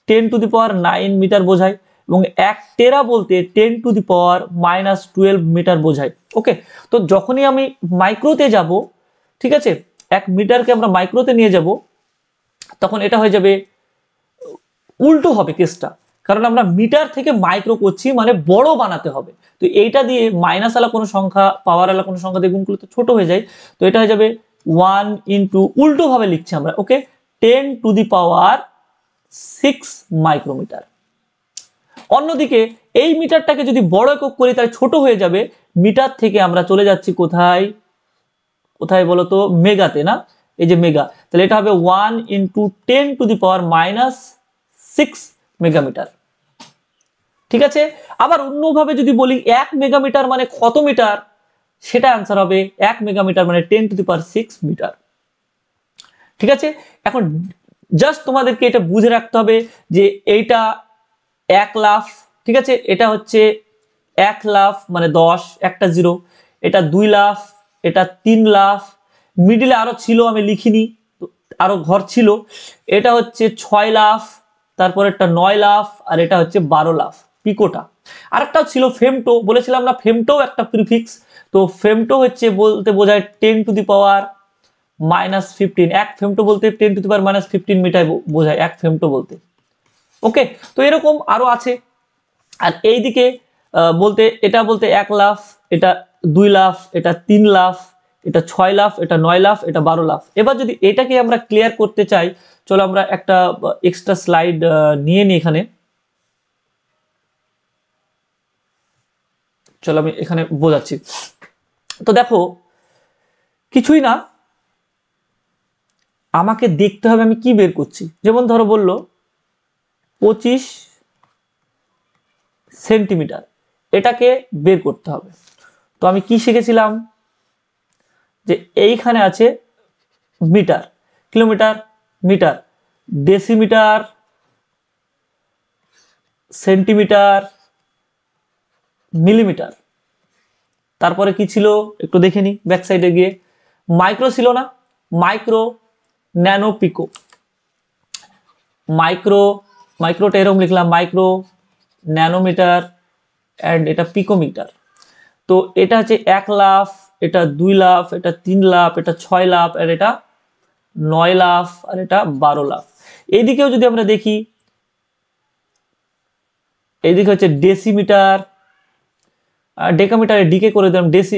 ten to the power nine metre বোঝায় এবং এক টেরা বলতে ten to the power minus twelve metre বোঝায় ওকে তো যখনই আমি মাইক্রোতে যাব ঠিক আছে এক মিটারকে আমরা মাইক্রোতে নিয়ে যাব তখন এটা হয়ে যাবে উল্টো হবে কেসটা কারণ আমরা মিটার থেকে মাইক্রো করছি মানে বড় বানাতে হবে তো এইটা দিয়ে মাইনাস আলা কোনো সংখ্যা পাওয়ার আলা কোনো সংখ্যা দিয়ে গুণ করলে তো ছোটো হয়ে যায় তো এটা হয়ে যাবে ওয়ান ইন্টু উল্টোভাবে লিখছি আমরা okay ten to the power six micrometre অন্যদিকে এই মিটারটাকে যদি বড় একক করি তাহলে ছোট হয়ে যাবে মিটার থেকে আমরা চলে যাচ্ছি কোথায় কোথায় বলো তো মেগাতে না এই যে মেগা তাহলে এটা হবে one into ten to the power minus six megameter ঠিক আছে আবার অন্যভাবে যদি বলি এক মেগামিটার মানে কত মিটার সেটা অ্যান্সার হবে এক মেগামিটার মানে ten to the power six meter ঠিক আছে এখন জাস্ট তোমাদেরকে এটা বুঝে রাখতে হবে যে এইটা এক লাফ ঠিক আছে এটা হচ্ছে এক লাফ মানে দশ একটা জিরো এটা দুই লাফ এটা তিন লাফ মিডিলে আরও ছিল আমি লিখিনি আরও ঘর ছিল এটা হচ্ছে ছয় লাফ তারপর একটা নয় লাফ আর এটা হচ্ছে বারো লাফ পিকোটা আরেকটাও ছিল ফেমটো বলেছিলাম না ফেমটোও একটা প্রিফিক্স তো ফেমটো হচ্ছে বলতে বোঝায় ten to the power minus fifteen এক ফেমটো বলতে ten to the power minus fifteen মিটাই বোঝায় এক ফেমটো বলতে ওকে তো এরকম আরও আছে আর এই দিকে বলতে এটা বলতে এক লাফ এটা দুই লাফ এটা তিন লাফ এটা ছয় লাফ এটা নয় লাফ এটা বারো লাফ এবার যদি এটাকে আমরা ক্লিয়ার করতে চাই চলো আমরা একটা এক্সট্রা স্লাইড নিয়ে নিই এখানে চলো আমি এখানে বোঝাচ্ছি তো দেখো কিছুই না আমাকে দেখতে হবে আমি কি বের করছি যেমন ধরো বললো পঁচিশ সেন্টিমিটার এটাকে বের করতে হবে তো আমি কি শিখেছিলাম যে এইখানে আছে meter kilometer meter decimeter centimeter millimeter তারপরে কি ছিল একটু দেখে নি ব্যাক সাইডে গিয়ে মাইক্রো ছিল না মাইক্রো ন্যানোপিকো মাইক্রো মাইক্রোটা এরকম লিখলাম মাইক্রো ন্যানোমিটার অ্যান্ড এটা পিকোমিটার তো এটা হচ্ছে এক লাফ এটা দুই লাফ এটা তিন লাফ এটা ছয় লাফ আর এটা নয় লাফ আর এটা বারো লাফ এদিকেও যদি আমরা দেখি এদিকে হচ্ছে ডেসিমিটার ডেকামিটারে ডিকে করে দিলাম ডেসি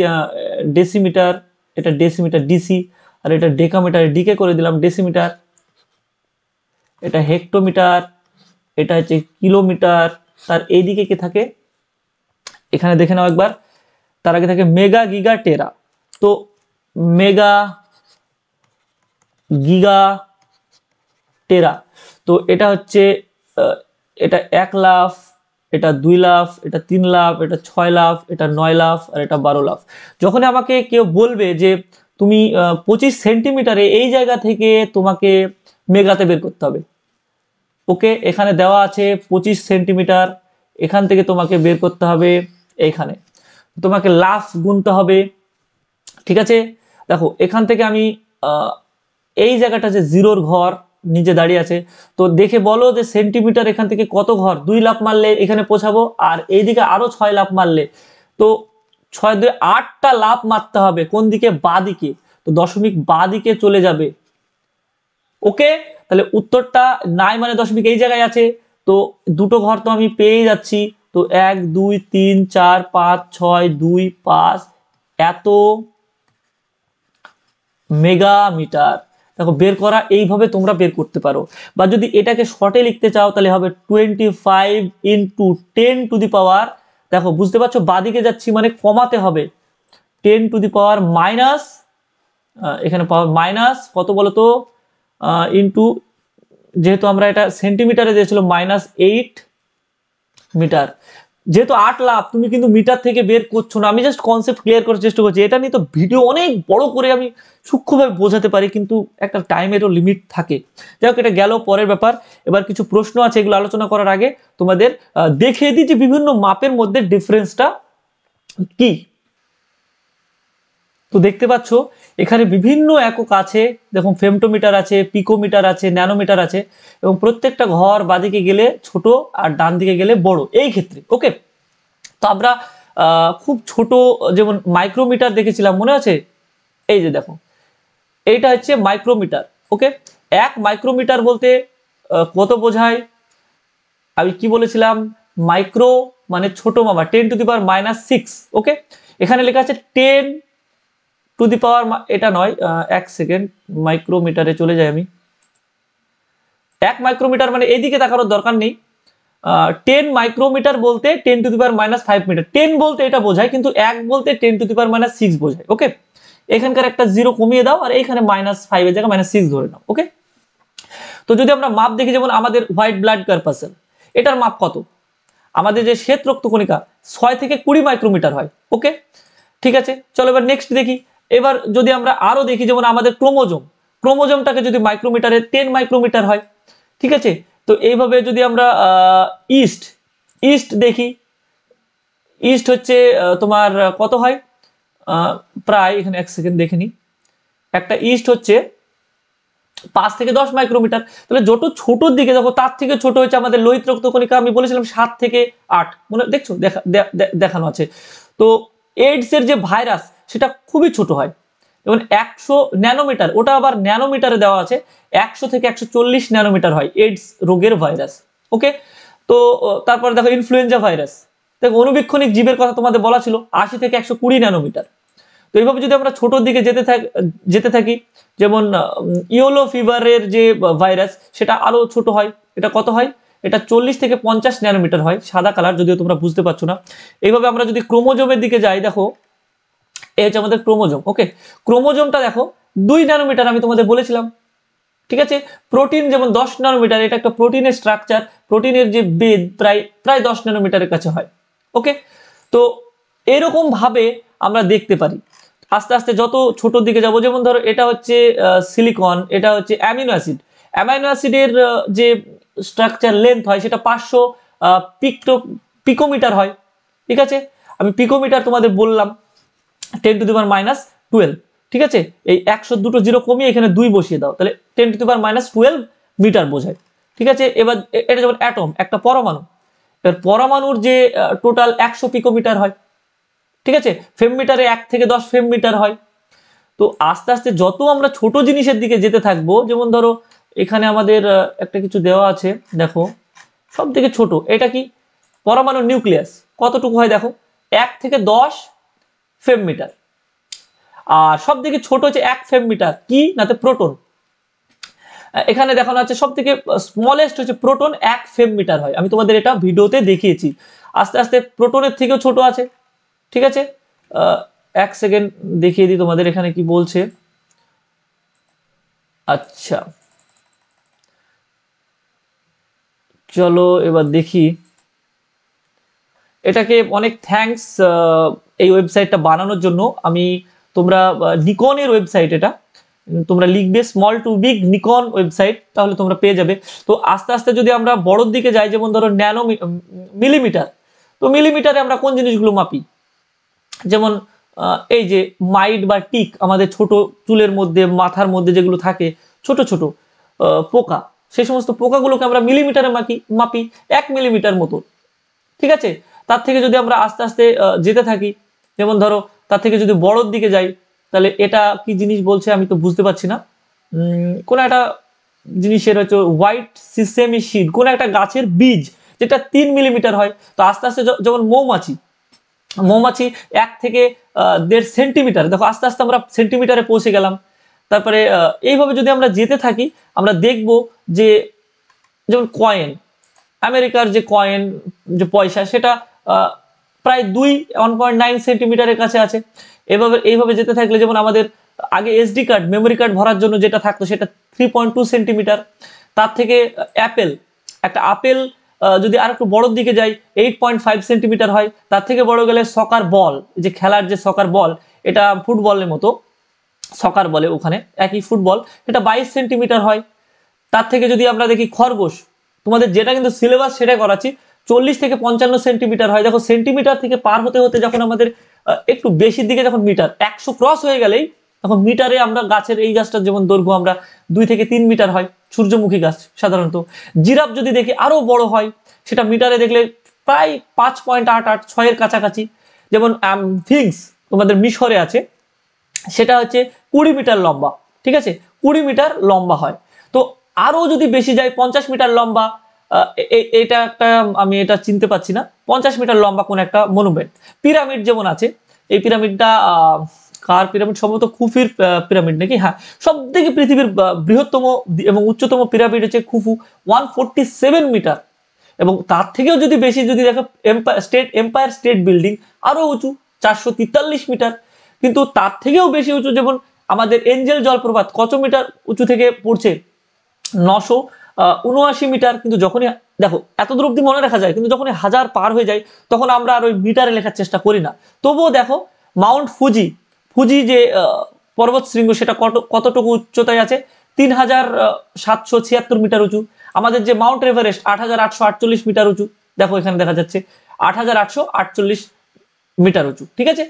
ডেসিমিটার এটা ডেসিমিটার ডিসি আর এটা ডেকামিটারে ডিকে করে দিলাম ডেসিমিটার এটা হেক্টোমিটার এটা হচ্ছে কিলোমিটার তার এইদিকে কি থাকে এখানে দেখে নাও একবার তার আগে থাকে মেগা গিগা টেরা তো মেগা গিগা টেরা তো এটা হচ্ছে এটা এক লাফ এটা দুই লাফ এটা তিন লাফ এটা ছয় লাফ এটা নয় লাফ আর এটা বারো লাফ যখন আমাকে কেউ বলবে যে তুমি পঁচিশ সেন্টিমিটারে এই জায়গা থেকে তোমাকে মেগাতে বের করতে হবে ওকে এখানে দেওয়া আছে পঁচিশ সেন্টিমিটার এখান থেকে তোমাকে বের করতে হবে এইখানে তোমাকে লাফ গুনতে হবে ঠিক আছে দেখো এখান থেকে আমি এই জায়গাটা যে জিরোর ঘর নিজে দাঁড়িয়ে আছে তো দেখে বলো যে সেন্টিমিটার এখান থেকে কত ঘর দুই লাফ মারলে এখানে পৌঁছাবো আর এইদিকে আরও ছয় লাফ মারলে তো ছয় দুই আটটা লাফ মারতে হবে কোন দিকে বাঁ দিকে তো দশমিক বাঁ দিকে চলে যাবে ওকে তাহলে উত্তরটা নাই মানে দশমিক এই জায়গায় আছে তো দুটো ঘর তো আমি পেয়ে যাচ্ছি তো এক দুই তিন চার পাঁচ ছয় দুই পাঁচ এত মেগা মিটার দেখো বের করা এইভাবে তোমরা বের করতে পারো বা যদি এটাকে শর্টে লিখতে চাও তাহলে হবে twenty five into ten to the power দেখো বুঝতে পারছো বাদিকে যাচ্ছি মানে কমাতে হবে ten to the power minus এখানে পাওয়ার মাইনাস কত বলতো ইন্টু যেহেতু আমরা এটা সেন্টিমিটারে দিয়েছিল মাইনাস এইট মিটার যেহেতু আট লাভ তুমি কিন্তু মিটার থেকে বের করছো না আমি জাস্ট কনসেপ্ট ক্লিয়ার করার চেষ্টা করছি এটা নিয়ে তো ভিডিও অনেক বড় করে আমি সূক্ষ্মভাবে বোঝাতে পারি কিন্তু একটা টাইমেরও লিমিট থাকে যাই হোক এটা গেল পরের ব্যাপার এবার কিছু প্রশ্ন আছে এগুলো আলোচনা করার আগে তোমাদের দেখিয়ে দিই যে বিভিন্ন মাপের মধ্যে ডিফারেন্সটা কি তো দেখতে পাচ্ছ এখানে বিভিন্ন একক আছে দেখুন ফেমটোমিটার আছে পিকোমিটার আছে ন্যানোমিটার আছে এবং প্রত্যেকটা ঘর বাদিকে গেলে ছোট আর ডান দিকে গেলে বড় এই ক্ষেত্রে ওকে তো আমরা খুব ছোট যেমন মাইক্রোমিটার দেখেছিলাম মনে আছে এই যে দেখো এইটা হচ্ছে মাইক্রোমিটার ওকে এক মাইক্রোমিটার বলতে কত বোঝায় আমি কি বলেছিলাম মাইক্রো মানে ছোট মামা ten to the power minus six okay এখানে লেখা আছে টেন টু দি পাওয়ার এটা নয় এক সেকেন্ড মাইক্রোমিটারে চলে যাই আমি এক মাইক্রোমিটার মানে এইদিকে দেখানোর দরকার নেই টেন মাইক্রোমিটার বলতে ten to the power minus five meter ten বলতে এটা বোঝায় কিন্তু এক বলতে ten to the power minus six বোঝায় ওকে এখানকার একটা জিরো কমিয়ে দাও আর এইখানে মাইনাস ফাইভের জায়গায় মাইনাস সিক্স ধরে নাও ওকে তো যদি আমরা মাপ দেখি যেমন আমাদের হোয়াইট ব্লাড কার্পাসেল এটার মাপ কত আমাদের যে শ্বেত রক্তকণিকা ছয় থেকে কুড়ি মাইক্রোমিটার হয় ওকে ঠিক আছে চলো এবার নেক্সট দেখি এবার যদি আমরা আরো দেখি যেমন আমাদের ক্রোমোজোম ক্রোমোজোমটাকে যদি মাইক্রোমিটারে টেন মাইক্রোমিটার হয় ঠিক আছে তো এইভাবে যদি আমরা ইস্ট ইস্ট দেখি ইস্ট হচ্ছে তোমার কত হয় প্রায় এখানে এক সেকেন্ড দেখে নি একটা ইস্ট হচ্ছে পাঁচ থেকে দশ মাইক্রোমিটার তাহলে যত ছোটোর দিকে দেখো তার থেকে ছোট হচ্ছে আমাদের লোহিত রক্তকণিকা আমি বলেছিলাম সাত থেকে আট মনে দেখছো দেখা দেখানো আছে তো এর যে ভাইরাস সেটা খুবই ছোট হয় যেমন একশো ন্যানোমিটার ওটা আবার ন্যানোমিটারে দেওয়া আছে একশো থেকে একশো চল্লিশ ন্যানোমিটার হয় এইডস রোগের ভাইরাস ওকে তো তারপরে দেখো ইনফ্লুয়েঞ্জা ভাইরাস দেখো অনুবীক্ষণিক জীবের কথা তোমাদের বলা ছিল আশি থেকে একশো কুড়ি ন্যানোমিটার তো এইভাবে যদি আমরা ছোটোর দিকে যেতে থাক যেতে থাকি যেমন ইয়োলো ফিভারের যে ভাইরাস সেটা আরও ছোট হয় এটা কত হয় এটা চল্লিশ থেকে পঞ্চাশ ন্যানোমিটার হয় সাদা কালার যদিও তোমরা বুঝতে পারছো না এইভাবে আমরা যদি ক্রোমোজোমের দিকে যাই দেখো এই হচ্ছে আমাদের ক্রোমোজোম ওকে ক্রোমোজোমটা দেখো দুই ন্যানোমিটার আমি তোমাদের বলেছিলাম ঠিক আছে প্রোটিন যেমন দশ ন্যানোমিটার এটা একটা প্রোটিনের স্ট্রাকচার প্রোটিনের যে বেদ প্রায় প্রায় দশ ন্যানোমিটারের কাছে হয় ওকে তো এরকমভাবে আমরা দেখতে পারি আস্তে আস্তে যত ছোটোর দিকে যাব যেমন ধরো এটা হচ্ছে সিলিকন এটা হচ্ছে অ্যামিনো অ্যাসিড অ্যামাইনো অ্যাসিডের যে স্ট্রাকচার লেন্থ হয় সেটা পাঁচশো পিকটো পিকোমিটার হয় ঠিক আছে আমি পিকোমিটার তোমাদের বললাম ten to the power minus twelve ঠিক আছে এই একশো দুটো জিরো কমিয়ে এখানে দুই বসিয়ে দাও তাহলে ten to the power minus twelve metre বোঝায় ঠিক আছে এবার এটা যেমন অ্যাটম একটা পরমাণু এবার পরমাণুর যে টোটাল একশো পিকোমিটার হয় ঠিক আছে ফেম মিটারে এক থেকে দশ ফেম মিটার হয় তো আস্তে আস্তে যত আমরা ছোট জিনিসের দিকে যেতে থাকবো যেমন ধরো এখানে আমাদের একটা কিছু দেওয়া আছে দেখো সব থেকে ছোট এটা কি পরমাণু নিউক্লিয়াস কতটুকু হয় দেখো এক থেকে দশ ফেম মিটার আর সব থেকে ছোট হচ্ছে এক ফেম মিটার কি নাতে প্রোটন এখানে দেখানো হচ্ছে সব থেকে স্মলেস্ট হচ্ছে প্রোটন এক ফেম মিটার হয় আমি তোমাদের এটা ভিডিওতে দেখিয়েছি আস্তে আস্তে প্রোটনের থেকেও ছোট আছে ঠিক আছে এক সেকেন্ড দেখিয়ে দিই তোমাদের এখানে কি বলছে আচ্ছা চলো এবার দেখি এটাকে অনেক থ্যাংকস এই ওয়েবসাইটটা বানানোর জন্য আমি তোমরা নিকনের ওয়েবসাইট এটা তোমরা লিখবে small to big Nikon website তাহলে তোমরা পেয়ে যাবে তো আস্তে আস্তে যদি আমরা বড়োর দিকে যাই যেমন ধরো ন্যানো মিলিমিটার তো মিলিমিটারে আমরা কোন জিনিসগুলো মাপি যেমন এই যে মাইট বা টিক আমাদের ছোট চুলের মধ্যে মাথার মধ্যে যেগুলো থাকে ছোট ছোট পোকা সেই সমস্ত পোকাগুলোকে আমরা মিলিমিটারে মাপি মাপি এক মিলিমিটার মতো ঠিক আছে তার থেকে যদি আমরা আস্তে আস্তে যেতে থাকি যেমন ধরো তার থেকে যদি বড়োর দিকে যাই তাহলে এটা কি জিনিস বলছে আমি তো বুঝতে পারছি না কোনো একটা জিনিসের হচ্ছে হোয়াইট সিসেমি সিড কোনো একটা গাছের বীজ যেটা তিন মিলিমিটার হয় তো আস্তে আস্তে যেমন মৌমাছি মৌমাছি এক থেকে দেড় সেন্টিমিটার দেখো আস্তে আস্তে আমরা সেন্টিমিটারে পৌঁছে গেলাম তারপরে এইভাবে যদি আমরা যেতে থাকি আমরা দেখব যে যেমন কয়েন আমেরিকার যে কয়েন যে পয়সা সেটা প্রায় দুই ওয়ান পয়েন্ট নাইন সেন্টিমিটারের কাছে আছে এভাবে এইভাবে যেতে থাকলে যেমন আমাদের আগে এসডি কার্ড মেমোরি কার্ড ভরার জন্য যেটা থাকতো সেটা থ্রি পয়েন্ট টু সেন্টিমিটার তার থেকে অ্যাপেল একটা আপেল যদি আর একটু বড়োর দিকে যাই এইট পয়েন্ট ফাইভ সেন্টিমিটার হয় তার থেকে বড় গেলে সকার বল যে খেলার যে সকার বল এটা ফুটবলের মতো সকার বলে ওখানে একই ফুটবল সেটা বাইশ সেন্টিমিটার হয় তার থেকে যদি আমরা দেখি খরগোশ তোমাদের যেটা কিন্তু সিলেবাস সেটা করাচ্ছি চল্লিশ থেকে পঞ্চান্ন সেন্টিমিটার হয় দেখো সেন্টিমিটার থেকে পার হতে হতে যখন আমাদের একটু বেশির দিকে যখন মিটার একশো ক্রস হয়ে গেলেই তখন মিটারে আমরা গাছের এই গাছটা যেমন দৈর্ঘ্য আমরা দুই থেকে তিন মিটার হয় সূর্যমুখী গাছ সাধারণত জিরাপ যদি দেখি আরও বড় হয় সেটা মিটারে দেখলে প্রায় পাঁচ পয়েন্ট আট আট ছয়ের কাছাকাছি যেমন ফিংস তোমাদের মিশরে আছে সেটা হচ্ছে কুড়ি মিটার লম্বা ঠিক আছে কুড়ি মিটার লম্বা হয় তো আরও যদি বেশি যায় পঞ্চাশ মিটার লম্বা এটা একটা আমি এটা চিনতে পারছি না পঞ্চাশ মিটার লম্বা কোন একটা মনুমেন্ট পিরামিড যেমন আছে এই পিরামিডটা কার পিরামিড সম্ভবত খুফির পিরামিড নাকি হ্যাঁ সব থেকে পৃথিবীর বৃহত্তম এবং উচ্চতম পিরামিড হচ্ছে Khufu one forty seven meter এবং তার থেকেও যদি বেশি যদি দেখো empire state empire state building আরও উঁচু চারশো তিতাল্লিশ মিটার কিন্তু তার থেকেও বেশি উঁচু যেমন আমাদের এঞ্জেল জলপ্রপাত কত মিটার উঁচু থেকে পড়ছে নশো উনআশি মিটার কিন্তু যখনই দেখো এত দূর অব্দি মনে রাখা যায় কিন্তু যখনই হাজার পার হয়ে যায় তখন আমরা আর ওই মিটারে লেখার চেষ্টা করি না তবুও দেখো মাউন্ট ফুজি ফুজি যে পর্বত শৃঙ্গ সেটা কত কতটুকু উচ্চতায় আছে তিন হাজার সাতশো ছিয়াত্তর মিটার উঁচু আমাদের যে মাউন্ট এভারেস্ট আট হাজার আটশো আটচল্লিশ মিটার উঁচু দেখো এখানে দেখা যাচ্ছে আট হাজার আটশো আটচল্লিশ মিটার উঁচু ঠিক আছে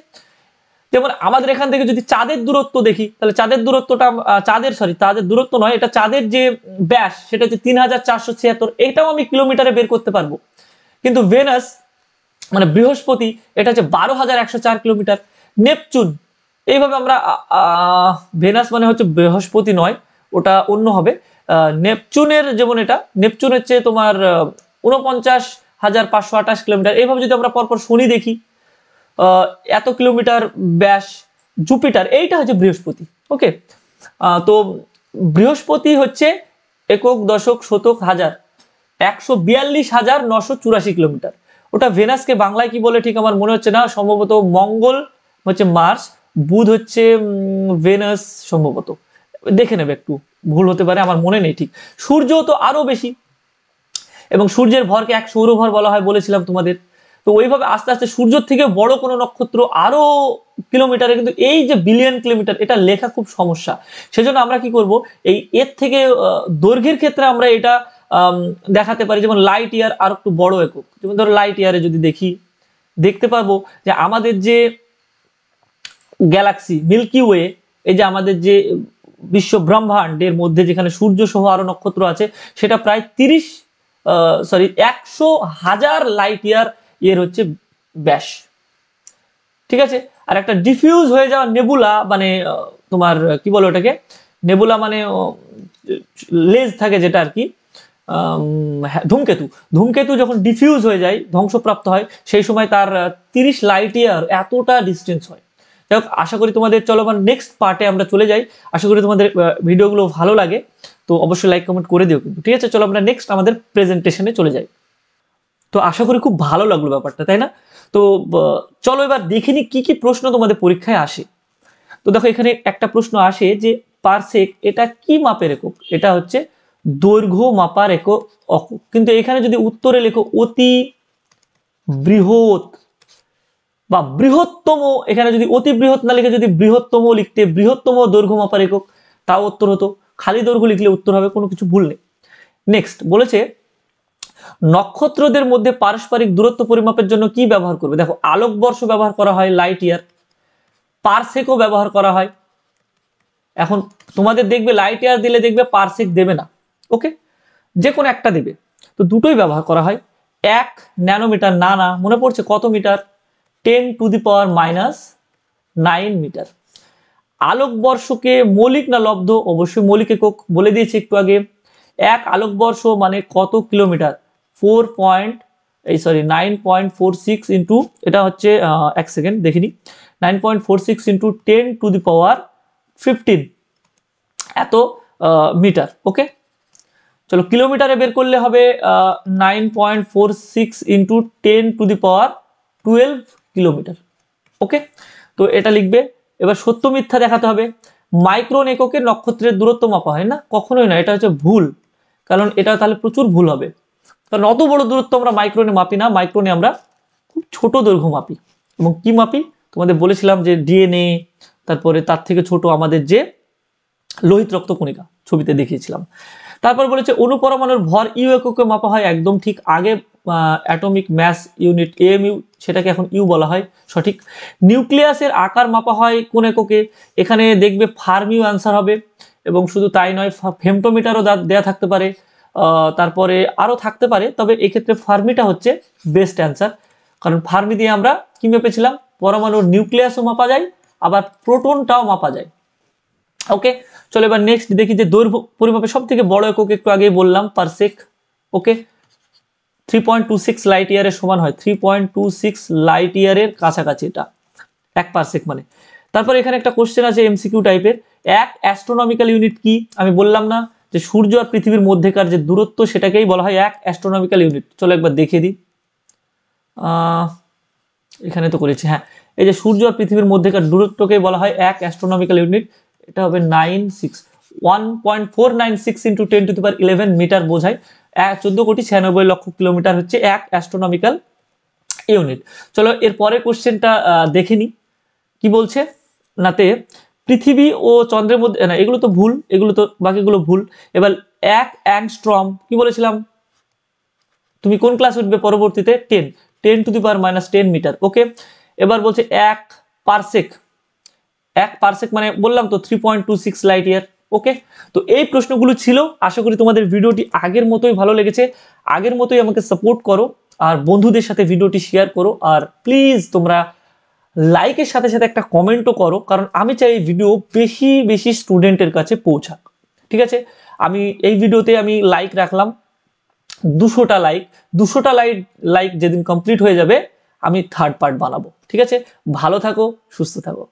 যেমন আমাদের এখান থেকে যদি চাঁদের দূরত্ব দেখি তাহলে চাঁদের দূরত্বটা চাঁদের সরি চাঁদের দূরত্ব নয় এটা চাঁদের যে ব্যাস সেটা হচ্ছে তিন হাজার চারশো ছিয়াত্তর এটাও আমি কিলোমিটারে বের করতে পারবো কিন্তু ভেনাস মানে বৃহস্পতি এটা হচ্ছে বারো হাজার একশো চার কিলোমিটার নেপচুন এইভাবে আমরা ভেনাস মানে হচ্ছে বৃহস্পতি নয় ওটা অন্য হবে নেপচুনের যেমন এটা নেপচুন হচ্ছে তোমার উনপঞ্চাশ হাজার পাঁচশো আঠাশ কিলোমিটার এইভাবে যদি আমরা পরপর শনি দেখি এত কিলোমিটার ব্যাস জুপিটার এইটা হচ্ছে বৃহস্পতি ওকে তো বৃহস্পতি হচ্ছে একক দশক শতক হাজার একশো বিয়াল্লিশ হাজার নশো চুরাশি কিলোমিটার ওটা ভেনাসকে বাংলায় কি বলে ঠিক আমার মনে হচ্ছে না সম্ভবত মঙ্গল হচ্ছে মার্স বুধ হচ্ছে ভেনাস সম্ভবত দেখে নেবে একটু ভুল হতে পারে আমার মনে নেই ঠিক সূর্য তো আরও বেশি এবং সূর্যের ভরকে এক সৌরভর বলা হয় বলেছিলাম তোমাদের তো ওইভাবে আস্তে আস্তে সূর্যের থেকে বড় কোনো নক্ষত্র আরও কিলোমিটারে কিন্তু এই যে বিলিয়ন কিলোমিটার এটা লেখা খুব সমস্যা সেজন্য আমরা কি করব এই এর থেকে দৈর্ঘ্যের ক্ষেত্রে আমরা এটা দেখাতে পারি যেমন লাইট ইয়ার আরো একটু বড় একক যেমন ধরো লাইট ইয়ারে যদি দেখি দেখতে পাবো যে আমাদের যে গ্যালাক্সি মিল্কি ওয়ে এই যে আমাদের যে বিশ্ব ব্রহ্মাণ্ডের মধ্যে যেখানে সূর্য সহ আরো নক্ষত্র আছে সেটা প্রায় তিরিশ সরি একশো হাজার লাইট ইয়ার এর হচ্ছে ব্যাস ঠিক আছে আর একটা ডিফিউজ হয়ে যাওয়া নেবুলা মানে তোমার কি বলো ওটাকে নেবুলা মানে লেজ থাকে যেটা আর কি হ্যাঁ, ধূমকেতু ধূমকেতু যখন ডিফিউজ হয়ে যায় ধ্বংসপ্রাপ্ত হয় সেই সময় তার তিরিশ লাইট ইয়ার এতটা ডিস্টেন্স হয় যাই হোক আশা করি তোমাদের চলো আমার নেক্সট পার্টে আমরা চলে যাই আশা করি তোমাদের ভিডিওগুলো ভালো লাগে তো অবশ্যই লাইক কমেন্ট করে দিও কিন্তু ঠিক আছে চলো আমরা নেক্সট আমাদের প্রেজেন্টেশনে চলে যাই তো আশা করি খুব ভালো লাগলো ব্যাপারটা তাই না তো চলো এবার দেখে কি কী কী প্রশ্ন তোমাদের পরীক্ষায় আসে তো দেখো এখানে একটা প্রশ্ন আসে যে পারসেক এটা কি মাপের একক এটা হচ্ছে দৈর্ঘ্য মাপার একক অকক কিন্তু এখানে যদি উত্তরে লেখো অতি বৃহৎ বা বৃহত্তম এখানে যদি অতি বৃহৎ না লিখে যদি বৃহত্তম লিখতে বৃহত্তম দৈর্ঘ্য মাপার একক তাও উত্তর হতো খালি দৈর্ঘ্য লিখলে উত্তর হবে কোনো কিছু ভুল নেই নেক্সট বলেছে নক্ষত্রদের মধ্যে পারস্পরিক দূরত্ব পরিমাপের জন্য কি ব্যবহার করবে দেখো আলোকবর্ষ ব্যবহার করা হয় লাইট ইয়ার পার্সেকও ব্যবহার করা হয় এখন তোমাদের দেখবে লাইট ইয়ার দিলে দেখবে পার্সেক দেবে না ওকে যে কোনো একটা দেবে তো দুটোই ব্যবহার করা হয় এক ন্যানোমিটার না না মনে পড়ছে কত meter ten to the power minus nine meter আলোকবর্ষকে মৌলিক না লব্ধ অবশ্যই মৌলিক একক বলে দিয়েছি একটু আগে এক আলোকবর্ষ মানে কত কিলোমিটার ফোর পয়েন্ট এই sorry nine point four six into এটা হচ্ছে এক সেকেন্ড দেখিনি nine point four six into ten to the power fifteen এত মিটার ওকে চলো কিলোমিটারে বের করলে হবে nine point four six into ten to the power twelve kilometer okay তো এটা লিখবে এবার সত্য মিথ্যা দেখাতে হবে মাইক্রোন এককে নক্ষত্রের দূরত্ব মাপা হয় না কখনোই না এটা হচ্ছে ভুল কারণ এটা তাহলে প্রচুর ভুল হবে কারণ অত বড় দূরত্ব আমরা মাইক্রোনে মাপি না মাইক্রোনে আমরা খুব ছোট দৈর্ঘ্য মাপি এবং কি মাপি তোমাদের বলেছিলাম যে ডিএনএ তারপরে তার থেকে ছোট আমাদের যে লোহিত রক্ত কণিকা ছবিতে দেখিয়েছিলাম তারপর বলেছে অনুপরমাণুর ভর ইউ এককে মাপা হয় একদম ঠিক আগে অ্যাটমিক ম্যাস ইউনিট এএমইউ সেটাকে এখন ইউ বলা হয় সঠিক নিউক্লিয়াসের আকার মাপা হয় কোন এককে এখানে দেখবে ফার্মিউ আনসার হবে এবং শুধু তাই নয় ফেমটোমিটারও দেয়া থাকতে পারে তারপরে আরও থাকতে পারে তবে এক্ষেত্রে ফার্মিটা হচ্ছে বেস্ট অ্যান্সার কারণ ফার্মি দিয়ে আমরা কী মেপেছিলাম পরমাণুর নিউক্লিয়াসও মাপা যায় আবার প্রোটনটাও মাপা যায় ওকে চলো এবার নেক্সট দেখি যে দৈর্ঘ্য পরিমাপে সব থেকে বড় একক একটু আগেই বললাম parsec okay three point two six light ইয়ারের সমান হয় three point two six light ইয়ারের কাছাকাছি এটা এক পারসেক মানে তারপর এখানে একটা কোশ্চেন আছে এমসিকিউ টাইপের এক অ্যাস্ট্রোনমিক্যাল ইউনিট কি আমি বললাম না যে সূর্য আর পৃথিবীর মধ্যেকার যে দূরত্ব সেটাকেই বলা হয় এক অ্যাস্ট্রোনমিক্যাল ইউনিট চলো একবার দেখিয়ে দিই এখানে তো করেছি হ্যাঁ এই যে সূর্য আর পৃথিবীর মধ্যেকার দূরত্বকেই বলা হয় এক অ্যাস্ট্রোনমিক্যাল ইউনিট এটা হবে nine six one point four nine six into ten to the power eleven meter বোঝায় চোদ্দ কোটি ছিয়ানব্বই লক্ষ কিলোমিটার হচ্ছে এক অ্যাস্ট্রোনমিক্যাল ইউনিট চলো এর পরের কোশ্চেনটা দেখে নিই কি বলছে নাতে পৃথিবী ও চন্দ্রের মধ্যে না এগুলো তো ভুল এগুলো তো বাকিগুলো ভুল এবার এক অ্যাংস্ট্রম কি বলেছিলাম তুমি কোন ক্লাস উঠবে পরবর্তীতে ten ten to the power minus ten metre okay এবার বলছে এক পার্সেক এক পার্সেক মানে বললাম তো three point two six light year okay তো এই প্রশ্নগুলো ছিল আশা করি তোমাদের ভিডিওটি আগের মতোই ভালো লেগেছে আগের মতোই আমাকে সাপোর্ট করো আর বন্ধুদের সাথে ভিডিওটি শেয়ার করো আর প্লিজ তোমরা লাইকের সাথে সাথে একটা কমেন্টও করো কারণ আমি চাই এই ভিডিও বেশি বেশি স্টুডেন্টের কাছে পৌঁছাক ঠিক আছে আমি এই ভিডিওতে আমি লাইক রাখলাম দুশোটা লাইক দুশোটা লাইক লাইক যেদিন কমপ্লিট হয়ে যাবে আমি থার্ড পার্ট বানাবো ঠিক আছে ভালো থাকো সুস্থ থাকো